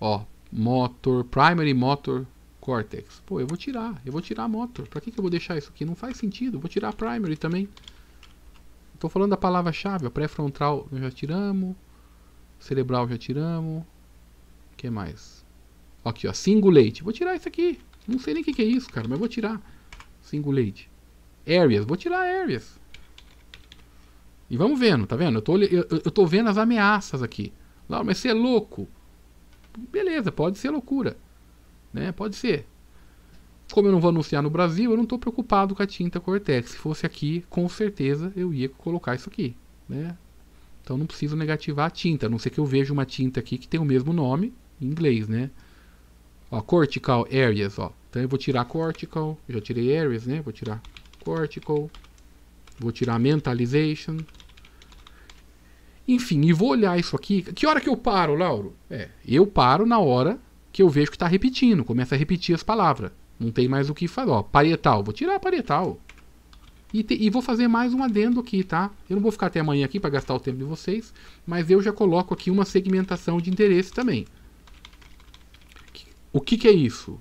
Ó, motor, primary motor cortex. Pô, eu vou tirar, eu vou tirar motor. Pra que, que eu vou deixar isso aqui? Não faz sentido, eu vou tirar primary também. Tô falando da palavra-chave, pré-frontal já tiramos. Cerebral já tiramos. O que mais? Aqui, ó. Singulate. Vou tirar isso aqui. Não sei nem o que, que é isso, cara, mas vou tirar. Singulate. Areas. Vou tirar areas. E vamos vendo, tá vendo? Eu tô, eu, eu tô vendo as ameaças aqui. Laura, mas você é louco. Beleza, pode ser loucura. Né? Pode ser. Como eu não vou anunciar no Brasil, eu não estou preocupado com a tinta Cortex. Se fosse aqui, com certeza eu ia colocar isso aqui. Né? Então não preciso negativar a tinta, a não ser que eu veja uma tinta aqui que tem o mesmo nome em inglês, né? Ó, cortical areas, ó. Então eu vou tirar cortical, já tirei areas, né? Vou tirar cortical, vou tirar mentalization. Enfim, e vou olhar isso aqui. Que hora que eu paro, Lauro? É, eu paro na hora que eu vejo que está repetindo, começa a repetir as palavras. Não tem mais o que falar. Ó, parietal, vou tirar parietal. E, te, e, vou fazer mais um adendo aqui, tá? Eu não vou ficar até amanhã aqui para gastar o tempo de vocês, mas eu já coloco aqui uma segmentação de interesse também. O que, que é isso?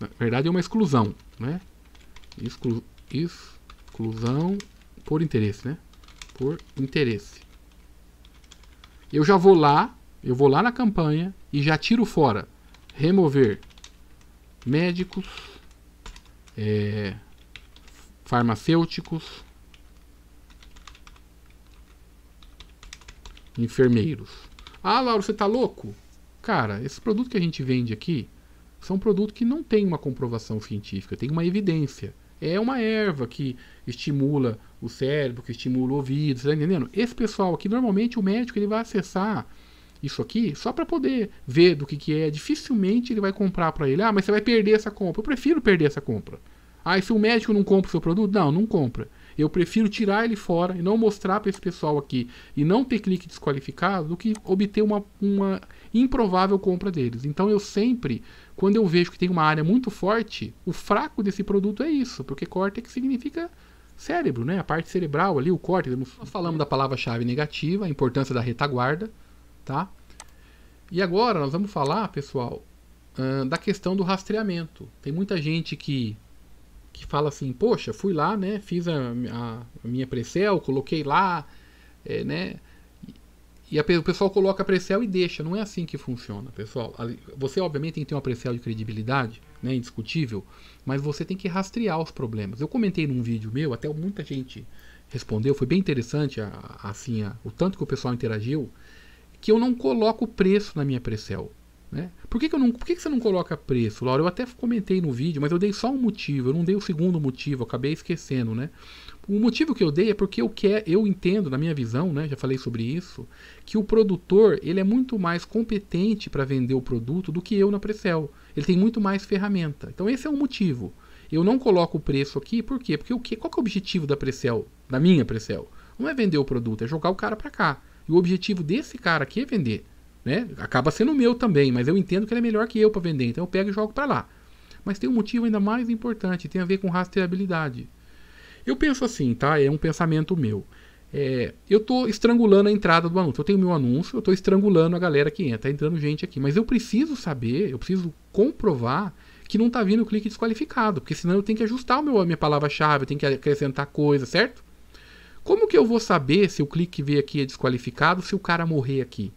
Na verdade é uma exclusão, né? Exclu, exclusão por interesse, né? Por interesse. Eu já vou lá, eu vou lá na campanha e já tiro fora. Remover médicos. É, farmacêuticos, enfermeiros. Ah, Lauro, você tá louco? Cara, esse produto que a gente vende aqui são produtos que não tem uma comprovação científica, tem uma evidência. É uma erva que estimula o cérebro, que estimula o ouvido, você tá entendendo? Esse pessoal aqui, normalmente o médico ele vai acessar isso aqui só para poder ver do que, que é. Dificilmente ele vai comprar para ele. Ah, mas você vai perder essa compra. Eu prefiro perder essa compra. Ah, e se o médico não compra o seu produto? Não, não compra. Eu prefiro tirar ele fora e não mostrar para esse pessoal aqui e não ter clique desqualificado do que obter uma, uma improvável compra deles. Então eu sempre, quando eu vejo que tem uma área muito forte, o fraco desse produto é isso, porque córtex é significa cérebro, né? A parte cerebral ali, o córtex. Nós falamos da palavra-chave negativa, a importância da retaguarda, tá? E agora nós vamos falar, pessoal, ah, da questão do rastreamento. Tem muita gente que que fala assim, poxa, fui lá, né, fiz a, a, a minha Precel, coloquei lá, é, né, e a, o pessoal coloca a Precel e deixa. Não é assim que funciona, pessoal. Você, obviamente, tem que ter uma Precel de credibilidade, né, indiscutível, mas você tem que rastrear os problemas. Eu comentei num vídeo meu, até muita gente respondeu, foi bem interessante a, a, assim, a, o tanto que o pessoal interagiu, que eu não coloco o preço na minha Precel. Né? Por, que, que, eu não, por que, que você não coloca preço, Laura? Eu até comentei no vídeo, mas eu dei só um motivo, eu não dei o segundo motivo, acabei esquecendo, né? O motivo que eu dei é porque eu, quer, eu entendo, na minha visão, né, já falei sobre isso, que o produtor ele é muito mais competente para vender o produto do que eu na Precel. Ele tem muito mais ferramenta. Então esse é um motivo. Eu não coloco o preço aqui, por quê? Porque o que, qual que é o objetivo da Precel, da minha Precel? Não é vender o produto, é jogar o cara para cá. E o objetivo desse cara aqui é vender. Né? Acaba sendo meu também, mas eu entendo que ele é melhor que eu para vender, então eu pego e jogo para lá. Mas tem um motivo ainda mais importante, tem a ver com rastreabilidade. Eu penso assim, tá? É um pensamento meu. É, eu estou estrangulando a entrada do anúncio. Eu tenho meu anúncio, eu estou estrangulando a galera que entra. Tá entrando gente aqui. Mas eu preciso saber, eu preciso comprovar que não está vindo clique desqualificado. Porque senão eu tenho que ajustar o meu, a minha palavra-chave, eu tenho que acrescentar coisa, certo? Como que eu vou saber se o clique que veio aqui é desqualificado se o cara morrer aqui?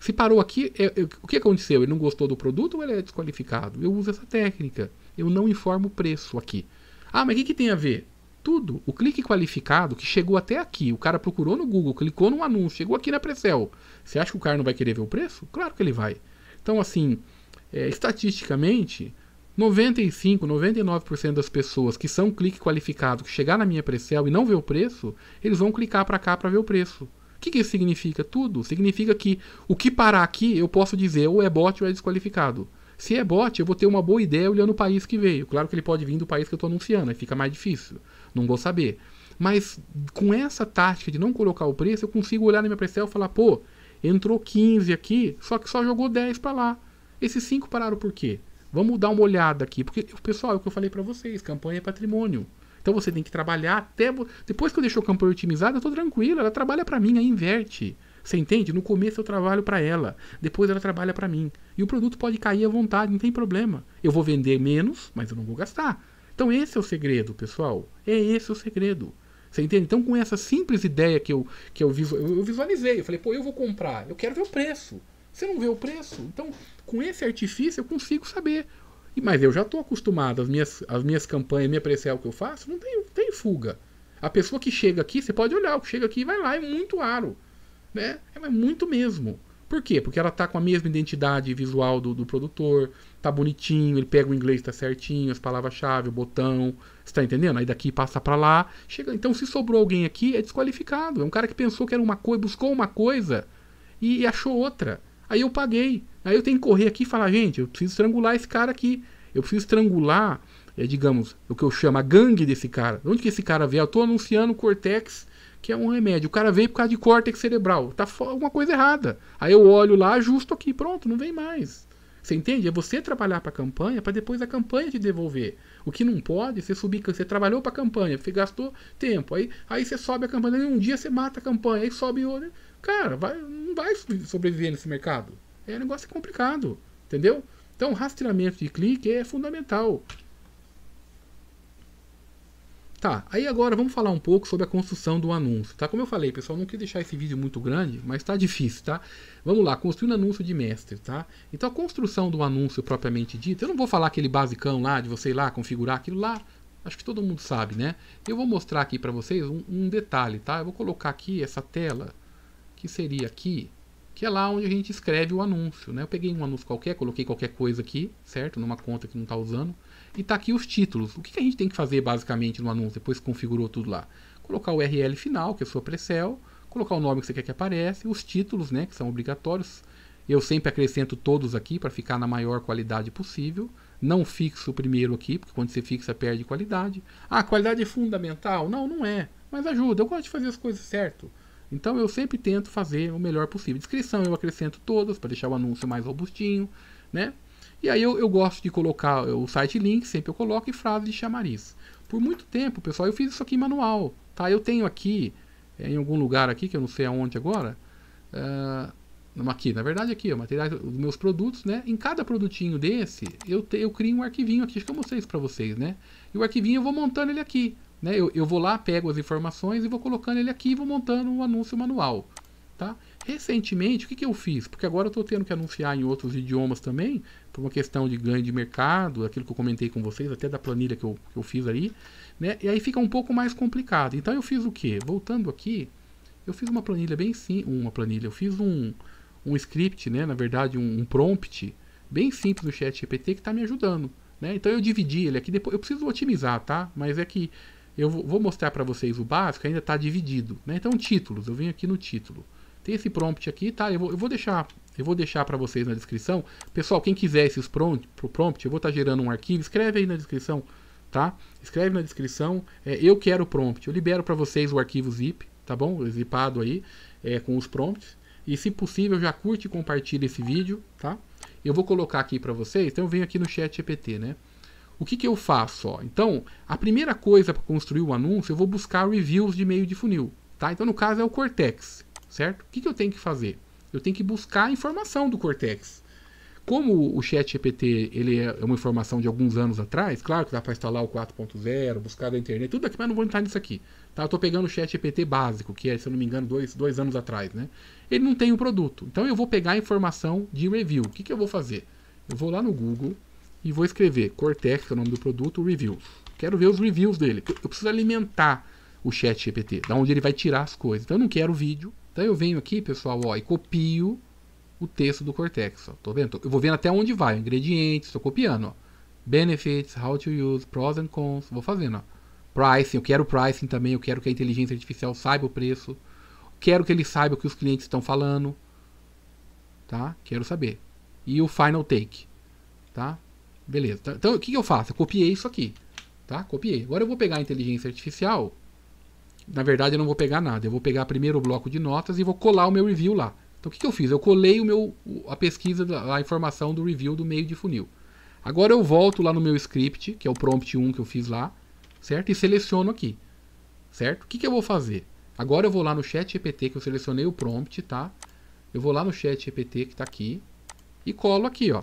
Se parou aqui, é, é, o que aconteceu? Ele não gostou do produto ou ele é desqualificado? Eu uso essa técnica. Eu não informo o preço aqui. Ah, mas o que, que tem a ver? Tudo. O clique qualificado que chegou até aqui, o cara procurou no Google, clicou num anúncio, chegou aqui na Precel. Você acha que o cara não vai querer ver o preço? Claro que ele vai. Então, assim, é, estatisticamente, 95, 99% das pessoas que são clique qualificado, que chegar na minha Precel e não ver o preço, eles vão clicar para cá para ver o preço. O que, que isso significa? Tudo. Significa que o que parar aqui, eu posso dizer ou é bot ou é desqualificado. Se é bot, eu vou ter uma boa ideia olhando o país que veio. Claro que ele pode vir do país que eu estou anunciando, aí fica mais difícil. Não vou saber. Mas com essa tática de não colocar o preço, eu consigo olhar na minha pré e falar, pô, entrou 15 aqui, só que só jogou 10 para lá. Esses 5 pararam por quê? Vamos dar uma olhada aqui. Porque, pessoal, é o que eu falei para vocês, campanha é patrimônio. Então você tem que trabalhar até. Depois que eu deixo a campanha otimizada, eu estou tranquilo, ela trabalha para mim, aí inverte. Você entende? No começo eu trabalho para ela, depois ela trabalha para mim. E o produto pode cair à vontade, não tem problema. Eu vou vender menos, mas eu não vou gastar. Então esse é o segredo, pessoal. É esse o segredo. Você entende? Então com essa simples ideia que eu, que eu, visualizei, eu falei, pô, eu vou comprar, eu quero ver o preço. Você não vê o preço? Então, com esse artifício eu consigo saber. Mas eu já estou acostumado, as minhas, as minhas campanhas, minha pré que eu faço, não tem, tem fuga. A pessoa que chega aqui, você pode olhar, o que chega aqui vai lá, é muito aro. Né? É muito mesmo. Por quê? Porque ela tá com a mesma identidade visual do, do produtor, tá bonitinho, ele pega o inglês, tá certinho, as palavras-chave, o botão, você tá entendendo? Aí daqui passa para lá, chega. Então se sobrou alguém aqui, é desqualificado. É um cara que pensou que era uma coisa, buscou uma coisa e achou outra. Aí eu paguei. Aí eu tenho que correr aqui e falar, gente, eu preciso estrangular esse cara aqui. Eu preciso estrangular, é, digamos, o que eu chamo a gangue desse cara. Onde que esse cara veio? Eu estou anunciando o Cortex, que é um remédio. O cara veio por causa de córtex cerebral. Tá alguma coisa errada. Aí eu olho lá, ajusto aqui, pronto, não vem mais. Você entende? É você trabalhar para a campanha para depois a campanha te devolver. O que não pode, é você subir, você trabalhou para a campanha, você gastou tempo, aí, aí você sobe a campanha, um dia você mata a campanha, aí sobe outra. Cara, vai, não vai sobreviver nesse mercado. É um negócio complicado, entendeu? Então, rastreamento de clique é fundamental. Tá, aí agora vamos falar um pouco sobre a construção do anúncio, tá? Como eu falei, pessoal, não quis deixar esse vídeo muito grande, mas tá difícil, tá? Vamos lá, construindo anúncio de mestre, tá? Então a construção do anúncio propriamente dito, eu não vou falar aquele basicão lá, de você ir lá configurar aquilo lá, acho que todo mundo sabe, né? Eu vou mostrar aqui para vocês um, um detalhe, tá? Eu vou colocar aqui essa tela, que seria aqui, que é lá onde a gente escreve o anúncio. Né? Eu peguei um anúncio qualquer, coloquei qualquer coisa aqui, certo? Numa conta que não está usando. E está aqui os títulos. O que, a gente tem que fazer basicamente no anúncio, depois que configurou tudo lá? Colocar o URL final, que é a sua pré-sell, colocar o nome que você quer que apareça, os títulos, né, que são obrigatórios. Eu sempre acrescento todos aqui para ficar na maior qualidade possível. Não fixo o primeiro aqui, porque quando você fixa perde qualidade. Ah, qualidade é fundamental? Não, não é. Mas ajuda, eu gosto de fazer as coisas certo. Então eu sempre tento fazer o melhor possível. Descrição eu acrescento todas para deixar o anúncio mais robustinho, né? E aí eu, eu gosto de colocar o site link, sempre eu coloco e frase de chamariz. Por muito tempo, pessoal, eu fiz isso aqui manual, tá? Eu tenho aqui, eh, em algum lugar aqui, que eu não sei aonde agora, uh, aqui, na verdade aqui, ó, materiais, os meus produtos, né? Em cada produtinho desse, eu, te, eu crio um arquivinho aqui, acho que eu mostrei isso para vocês, né? E o arquivinho eu vou montando ele aqui. Né? Eu, eu vou lá, pego as informações e vou colocando ele aqui e vou montando um anúncio manual. Tá? Recentemente, o que, que eu fiz? Porque agora eu estou tendo que anunciar em outros idiomas também, por uma questão de ganho de mercado, aquilo que eu comentei com vocês, até da planilha que eu, que eu fiz aí, né? E aí fica um pouco mais complicado. Então eu fiz o quê? Voltando aqui, eu fiz uma planilha bem sim, uma planilha, eu fiz um, um script, né? Na verdade, um, um prompt bem simples do chat GPT que está me ajudando, né? Então eu dividi ele aqui, depois eu preciso otimizar, tá? Mas é que eu vou mostrar para vocês o básico, ainda está dividido. Né? Então, títulos, eu venho aqui no título. Tem esse prompt aqui, tá? Eu vou, eu vou deixar, eu vou deixar para vocês na descrição. Pessoal, quem quiser esses prompt, pro prompt, eu vou estar tá gerando um arquivo, escreve aí na descrição, tá? Escreve na descrição, é, eu quero prompt. Eu libero para vocês o arquivo zip, tá bom? Zipado aí, é, com os prompts. E se possível, já curte e compartilha esse vídeo, tá? Eu vou colocar aqui para vocês, então eu venho aqui no chat GPT, né? o que, que eu faço? Ó? Então, a primeira coisa para construir o anúncio, eu vou buscar reviews de meio de funil. Tá? Então, no caso, é o Cortex, certo? O que, que eu tenho que fazer? Eu tenho que buscar a informação do Cortex. Como o chat GPT ele é uma informação de alguns anos atrás, claro que dá para instalar o 4.0, buscar na internet, tudo aqui, mas não vou entrar nisso aqui. Tá? Eu estou pegando o chat GPT básico, que é, se eu não me engano, dois, dois anos atrás. Né? Ele não tem o um produto. Então eu vou pegar a informação de review. O que, que eu vou fazer? Eu vou lá no Google, e vou escrever Cortex, que é o nome do produto, reviews. Quero ver os reviews dele. Eu preciso alimentar o chat GPT, da onde ele vai tirar as coisas. Então eu não quero vídeo. Então eu venho aqui, pessoal, ó, e copio o texto do Cortex. Ó. Tô vendo? Eu vou vendo até onde vai, ingredientes, estou copiando. Ó. Benefits, how to use, pros and cons, vou fazendo. Ó. Pricing, eu quero pricing também, eu quero que a inteligência artificial saiba o preço. Quero que ele saiba o que os clientes estão falando. Tá? Quero saber. E o final take. Tá? Beleza. Tá, então, o que eu faço? Eu copiei isso aqui. Tá? Copiei. Agora eu vou pegar a inteligência artificial. Na verdade, eu não vou pegar nada. Eu vou pegar primeiro o bloco de notas e vou colar o meu review lá. Então, o que, eu fiz? Eu colei o meu, a pesquisa, a informação do review do meio de funil. Agora eu volto lá no meu script, que é o prompt 1 que eu fiz lá, certo? E seleciono aqui, certo? O que, que eu vou fazer? Agora eu vou lá no chat GPT, que eu selecionei o prompt, tá? Eu vou lá no chat GPT que está aqui e colo aqui, ó.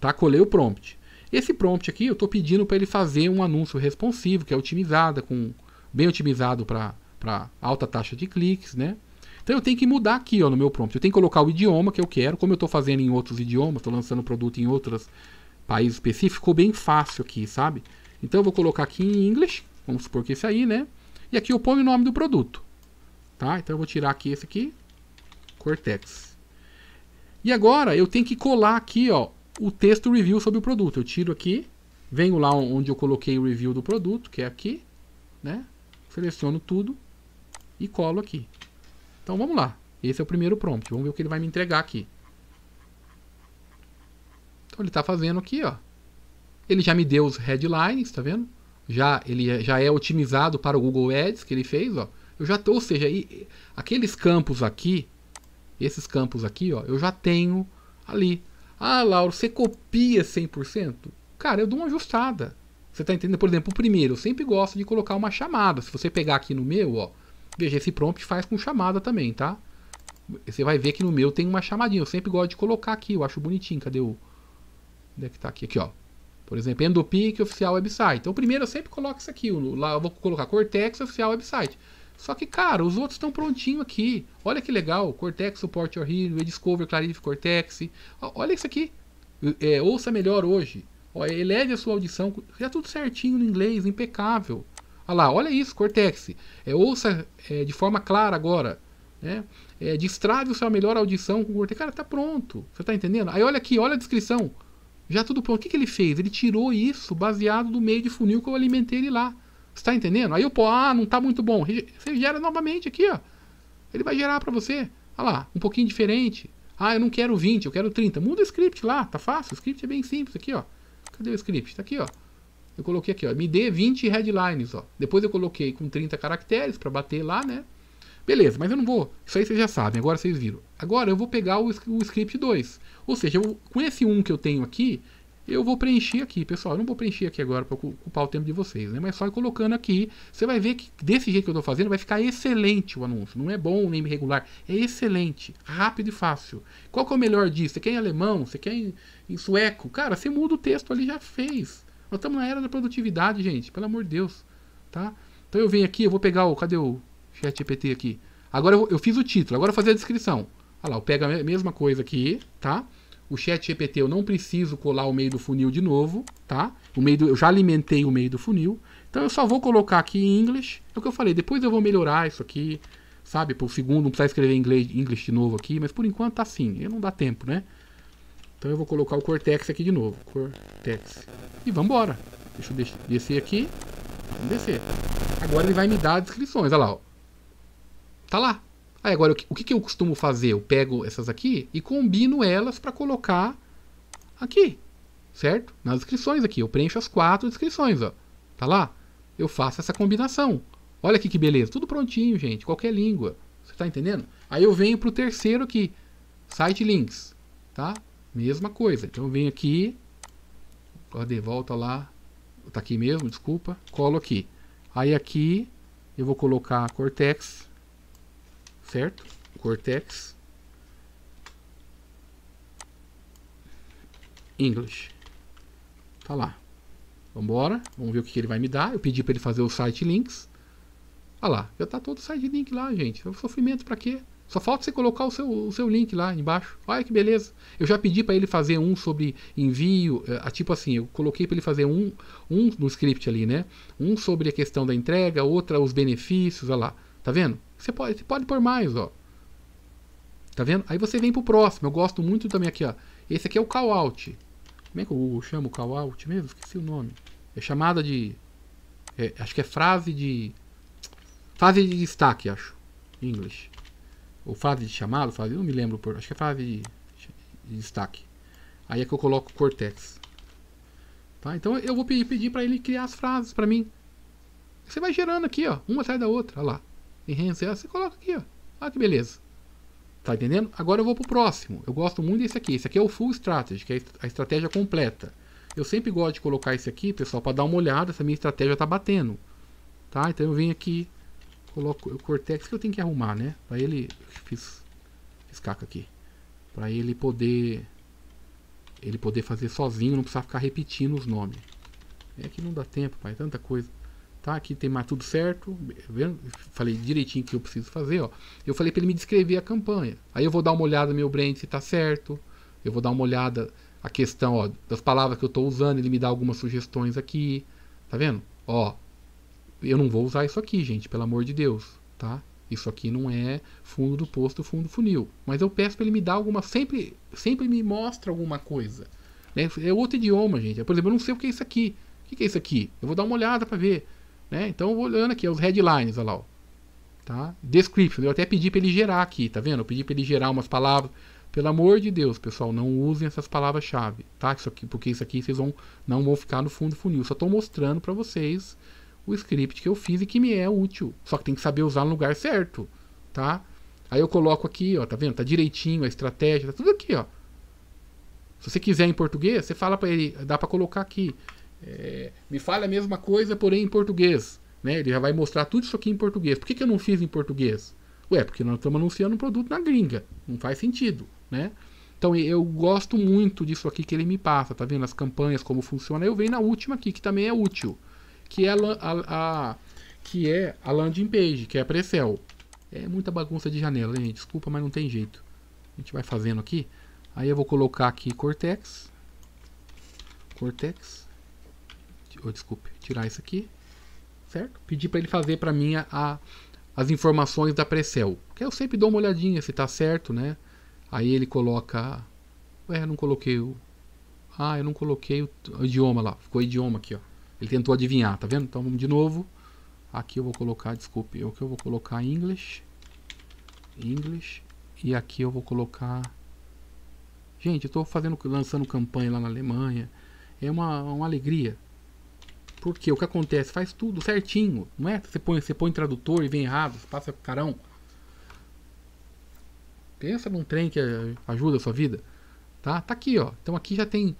Tá? Colei o prompt. Esse prompt aqui eu estou pedindo para ele fazer um anúncio responsivo, que é otimizado, com, bem otimizado para alta taxa de cliques, né? Então eu tenho que mudar aqui ó, no meu prompt. Eu tenho que colocar o idioma que eu quero, como eu estou fazendo em outros idiomas, estou lançando produto em outros países específicos, ficou bem fácil aqui, sabe? Então eu vou colocar aqui em English, vamos supor que esse aí, né? E aqui eu ponho o nome do produto. Tá? Então eu vou tirar aqui esse aqui, Cortex. E agora eu tenho que colar aqui ó, o texto review sobre o produto. Eu tiro aqui, venho lá onde eu coloquei o review do produto, que é aqui, né? Seleciono tudo e colo aqui. Então vamos lá. Esse é o primeiro prompt. Vamos ver o que ele vai me entregar aqui. Então ele está fazendo aqui, ó. Ele já me deu os headlines, tá vendo? Já ele é, já é otimizado para o Google Ads que ele fez, ó. Eu já tô, ou seja, aí, aqueles campos aqui, esses campos aqui, ó, eu já tenho ali. Ah, Lauro, você copia 100%? Cara, eu dou uma ajustada. Você tá entendendo? Por exemplo, o primeiro, eu sempre gosto de colocar uma chamada. Se você pegar aqui no meu, ó, veja, esse prompt faz com chamada também, tá? Você vai ver que no meu tem uma chamadinha. Eu sempre gosto de colocar aqui, eu acho bonitinho. Cadê o... Onde é que tá aqui? Aqui, ó. Por exemplo, Endopic Oficial Website. Então, primeiro eu sempre coloco isso aqui. lá eu vou colocar Cortex Oficial Website. Só que, cara, os outros estão prontinhos aqui. Olha que legal. Cortex Support Your Hero, Discover Clarif Cortex. Olha isso aqui. É, ouça melhor hoje. Ó, eleve a sua audição. Já tudo certinho no inglês, impecável. Olha lá, olha isso, Cortex. É, ouça é, de forma clara agora. Né? É, destrave a sua melhor audição com o Cortex. Cara, tá pronto. Você tá entendendo? Aí olha aqui, olha a descrição. Já tudo pronto. O que, que ele fez? Ele tirou isso baseado no meio de funil que eu alimentei ele lá. Você tá entendendo? Aí o pô, ah, não tá muito bom. Você gera novamente aqui, ó. Ele vai gerar para você. Olha lá, um pouquinho diferente. Ah, eu não quero 20, eu quero 30. Muda o script lá, tá fácil. O script é bem simples aqui, ó. Cadê o script? Tá aqui, ó. Eu coloquei aqui, ó. Me dê 20 headlines, ó. Depois eu coloquei com 30 caracteres para bater lá, né? Beleza, mas eu não vou. Isso aí vocês já sabem, agora vocês viram. Agora eu vou pegar o, o script 2. Ou seja, eu, com esse 1 um que eu tenho aqui, eu vou preencher aqui, pessoal. Eu não vou preencher aqui agora para ocupar o tempo de vocês, né? Mas só colocando aqui, você vai ver que desse jeito que eu estou fazendo vai ficar excelente o anúncio. Não é bom nem regular, é excelente, rápido e fácil. Qual que é o melhor disso? Você quer em alemão? Você quer em, em sueco? Cara, você muda o texto ali já fez. Nós estamos na era da produtividade, gente. Pelo amor de Deus, tá? Então eu venho aqui, eu vou pegar o cadê o chat EPT aqui? Agora eu, eu fiz o título, agora eu vou fazer a descrição. Olha lá, eu pego a mesma coisa aqui, tá? o chat GPT eu não preciso colar o meio do funil de novo, tá? O meio do, eu já alimentei o meio do funil. Então eu só vou colocar aqui em inglês. É o que eu falei, depois eu vou melhorar isso aqui, sabe? Por segundo, não precisa escrever inglês, inglês de novo aqui, mas por enquanto tá assim, não dá tempo, né? Então eu vou colocar o Cortex aqui de novo, Cortex. E vamos embora. Deixa eu descer aqui. Vamos descer. Agora ele vai me dar as descrições, olha lá, ó. Tá lá, Aí ah, agora, o que, que eu costumo fazer? Eu pego essas aqui e combino elas para colocar aqui, certo? Nas descrições aqui. Eu preencho as quatro descrições, ó. Tá lá? Eu faço essa combinação. Olha aqui que beleza. Tudo prontinho, gente. Qualquer língua. Você tá entendendo? Aí eu venho pro terceiro aqui. Site links. Tá? Mesma coisa. Então eu venho aqui. Cadê? Volta lá. Tá aqui mesmo, desculpa. Colo aqui. Aí aqui eu vou colocar Cortex certo? Cortex English. Tá lá. Vambora, vamos ver o que ele vai me dar. Eu pedi para ele fazer o site links. Olha lá, já tá todo o site link lá, gente. É um sofrimento para quê? Só falta você colocar o seu, o seu link lá embaixo. Olha que beleza. Eu já pedi para ele fazer um sobre envio. É, tipo assim, eu coloquei para ele fazer um, um no script ali, né? Um sobre a questão da entrega, outra os benefícios, olha lá. Tá vendo? Você pode, você pode pôr mais, ó. Tá vendo? Aí você vem pro próximo. Eu gosto muito também aqui, ó. Esse aqui é o call out. Como é que o chamo chama o call out mesmo? Esqueci o nome. É chamada de. É, acho que é frase de. Frase de destaque, acho. Em inglês. Ou frase de chamado, frase. Não me lembro. Por, acho que é frase de, de destaque. Aí é que eu coloco o Cortex. Tá? Então eu vou pedir para ele criar as frases para mim. Você vai gerando aqui, ó, uma sai da outra, olha lá enhancer, você coloca aqui, ó. Olha ah, que beleza. Tá entendendo? Agora eu vou pro próximo. Eu gosto muito desse aqui. Esse aqui é o Full Strategy, que é a estratégia completa. Eu sempre gosto de colocar esse aqui, pessoal, para dar uma olhada se a minha estratégia tá batendo. Tá? Então eu venho aqui, coloco o Cortex é que eu tenho que arrumar, né? Para ele fiz fiz caca aqui. Para ele poder ele poder fazer sozinho, não precisar ficar repetindo os nomes. É que não dá tempo, pai, é tanta coisa. Tá, aqui tem mais tudo certo. Falei direitinho o que eu preciso fazer. Ó. Eu falei para ele me descrever a campanha. Aí eu vou dar uma olhada no meu brand se está certo. Eu vou dar uma olhada a questão ó, das palavras que eu estou usando. Ele me dá algumas sugestões aqui. Tá vendo? Ó, eu não vou usar isso aqui, gente, pelo amor de Deus. Tá? Isso aqui não é fundo do posto, fundo funil. Mas eu peço para ele me dar alguma. Sempre, sempre me mostra alguma coisa. Né? É outro idioma, gente. Por exemplo, eu não sei o que é isso aqui. O que é isso aqui? Eu vou dar uma olhada para ver. Né? Então, olhando aqui, é os headlines, olha lá. Ó. Tá? Description, eu até pedi para ele gerar aqui, tá vendo? Eu pedi para ele gerar umas palavras. Pelo amor de Deus, pessoal, não usem essas palavras-chave, tá? Isso aqui, porque isso aqui vocês vão, não vão ficar no fundo do funil. Só estou mostrando para vocês o script que eu fiz e que me é útil. Só que tem que saber usar no lugar certo, tá? Aí eu coloco aqui, ó, tá vendo? Tá direitinho a estratégia, tá tudo aqui, ó. Se você quiser em português, você fala para ele, dá para colocar aqui. É, me fale a mesma coisa, porém em português. Né? Ele já vai mostrar tudo isso aqui em português. Por que, que eu não fiz em português? Ué, porque nós estamos anunciando um produto na gringa. Não faz sentido, né? Então eu gosto muito disso aqui que ele me passa, tá vendo? As campanhas, como funciona. Eu venho na última aqui, que também é útil. Que é a, a, a que é a landing page, que é a Precel. É muita bagunça de janela, gente? Desculpa, mas não tem jeito. A gente vai fazendo aqui. Aí eu vou colocar aqui Cortex. Cortex oh, desculpe, tirar isso aqui, certo? Pedi para ele fazer para mim a, a, as informações da Precel, que eu sempre dou uma olhadinha se está certo, né? Aí ele coloca, ué, não coloquei o, ah, eu não coloquei o, o idioma lá, ficou idioma aqui, ó. Ele tentou adivinhar, tá vendo? Então vamos de novo. Aqui eu vou colocar, desculpe, o que eu vou colocar English, English, e aqui eu vou colocar Gente, eu estou fazendo, lançando campanha lá na Alemanha. É uma, uma alegria. Porque o que acontece? Faz tudo certinho, não é? Você põe, você põe tradutor e vem errado, você passa carão. Pensa num trem que ajuda a sua vida. Tá, tá aqui, ó. Então aqui já tem,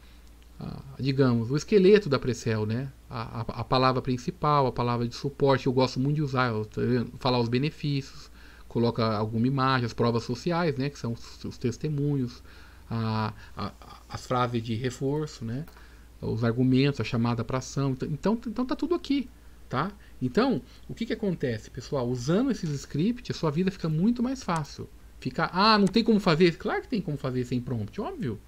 ah, digamos, o esqueleto da Precel, né? A, a, a, palavra principal, a palavra de suporte, eu gosto muito de usar, eu, falar os benefícios, coloca alguma imagem, as provas sociais, né? Que são os, os testemunhos, a, as frases de reforço, né? os argumentos, a chamada para ação. Então, então, então tá tudo aqui, tá? Então, o que que acontece, pessoal? Usando esses scripts, a sua vida fica muito mais fácil. Fica, ah, não tem como fazer? Claro que tem como fazer sem prompt, óbvio.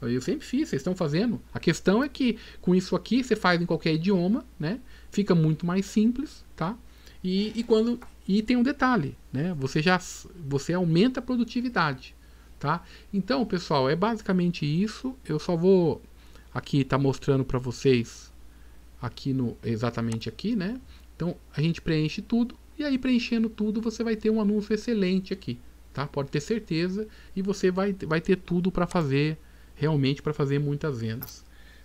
Eu sempre fiz, vocês estão fazendo. A questão é que com isso aqui você faz em qualquer idioma, né? Fica muito mais simples, tá? E, e quando e tem um detalhe, né? Você já você aumenta a produtividade, tá? Então, pessoal, é basicamente isso. Eu só vou Aqui está mostrando para vocês aqui no exatamente aqui, né? Então a gente preenche tudo e aí preenchendo tudo você vai ter um anúncio excelente aqui, tá? Pode ter certeza e você vai, vai ter tudo para fazer realmente para fazer muitas vendas.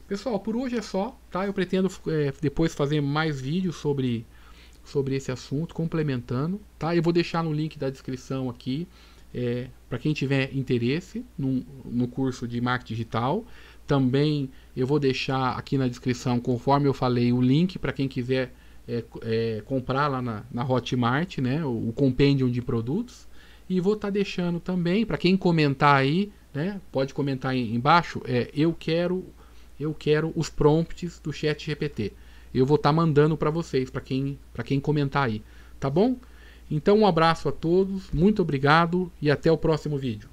Pessoal, por hoje é só, tá? Eu pretendo é, depois fazer mais vídeos sobre sobre esse assunto, complementando, tá? Eu vou deixar no link da descrição aqui, é, eh, para quem tiver interesse no no curso de marketing digital, também eu vou deixar aqui na descrição, conforme eu falei, o link para quem quiser é, é, comprar lá na, na Hotmart, né, o, o compêndio de produtos. E vou estar tá deixando também, para quem comentar aí, né, pode comentar aí embaixo, é, eu quero eu quero os prompts do chat GPT. Eu vou estar tá mandando para vocês, para quem, quem comentar aí, tá bom? Então um abraço a todos, muito obrigado e até o próximo vídeo.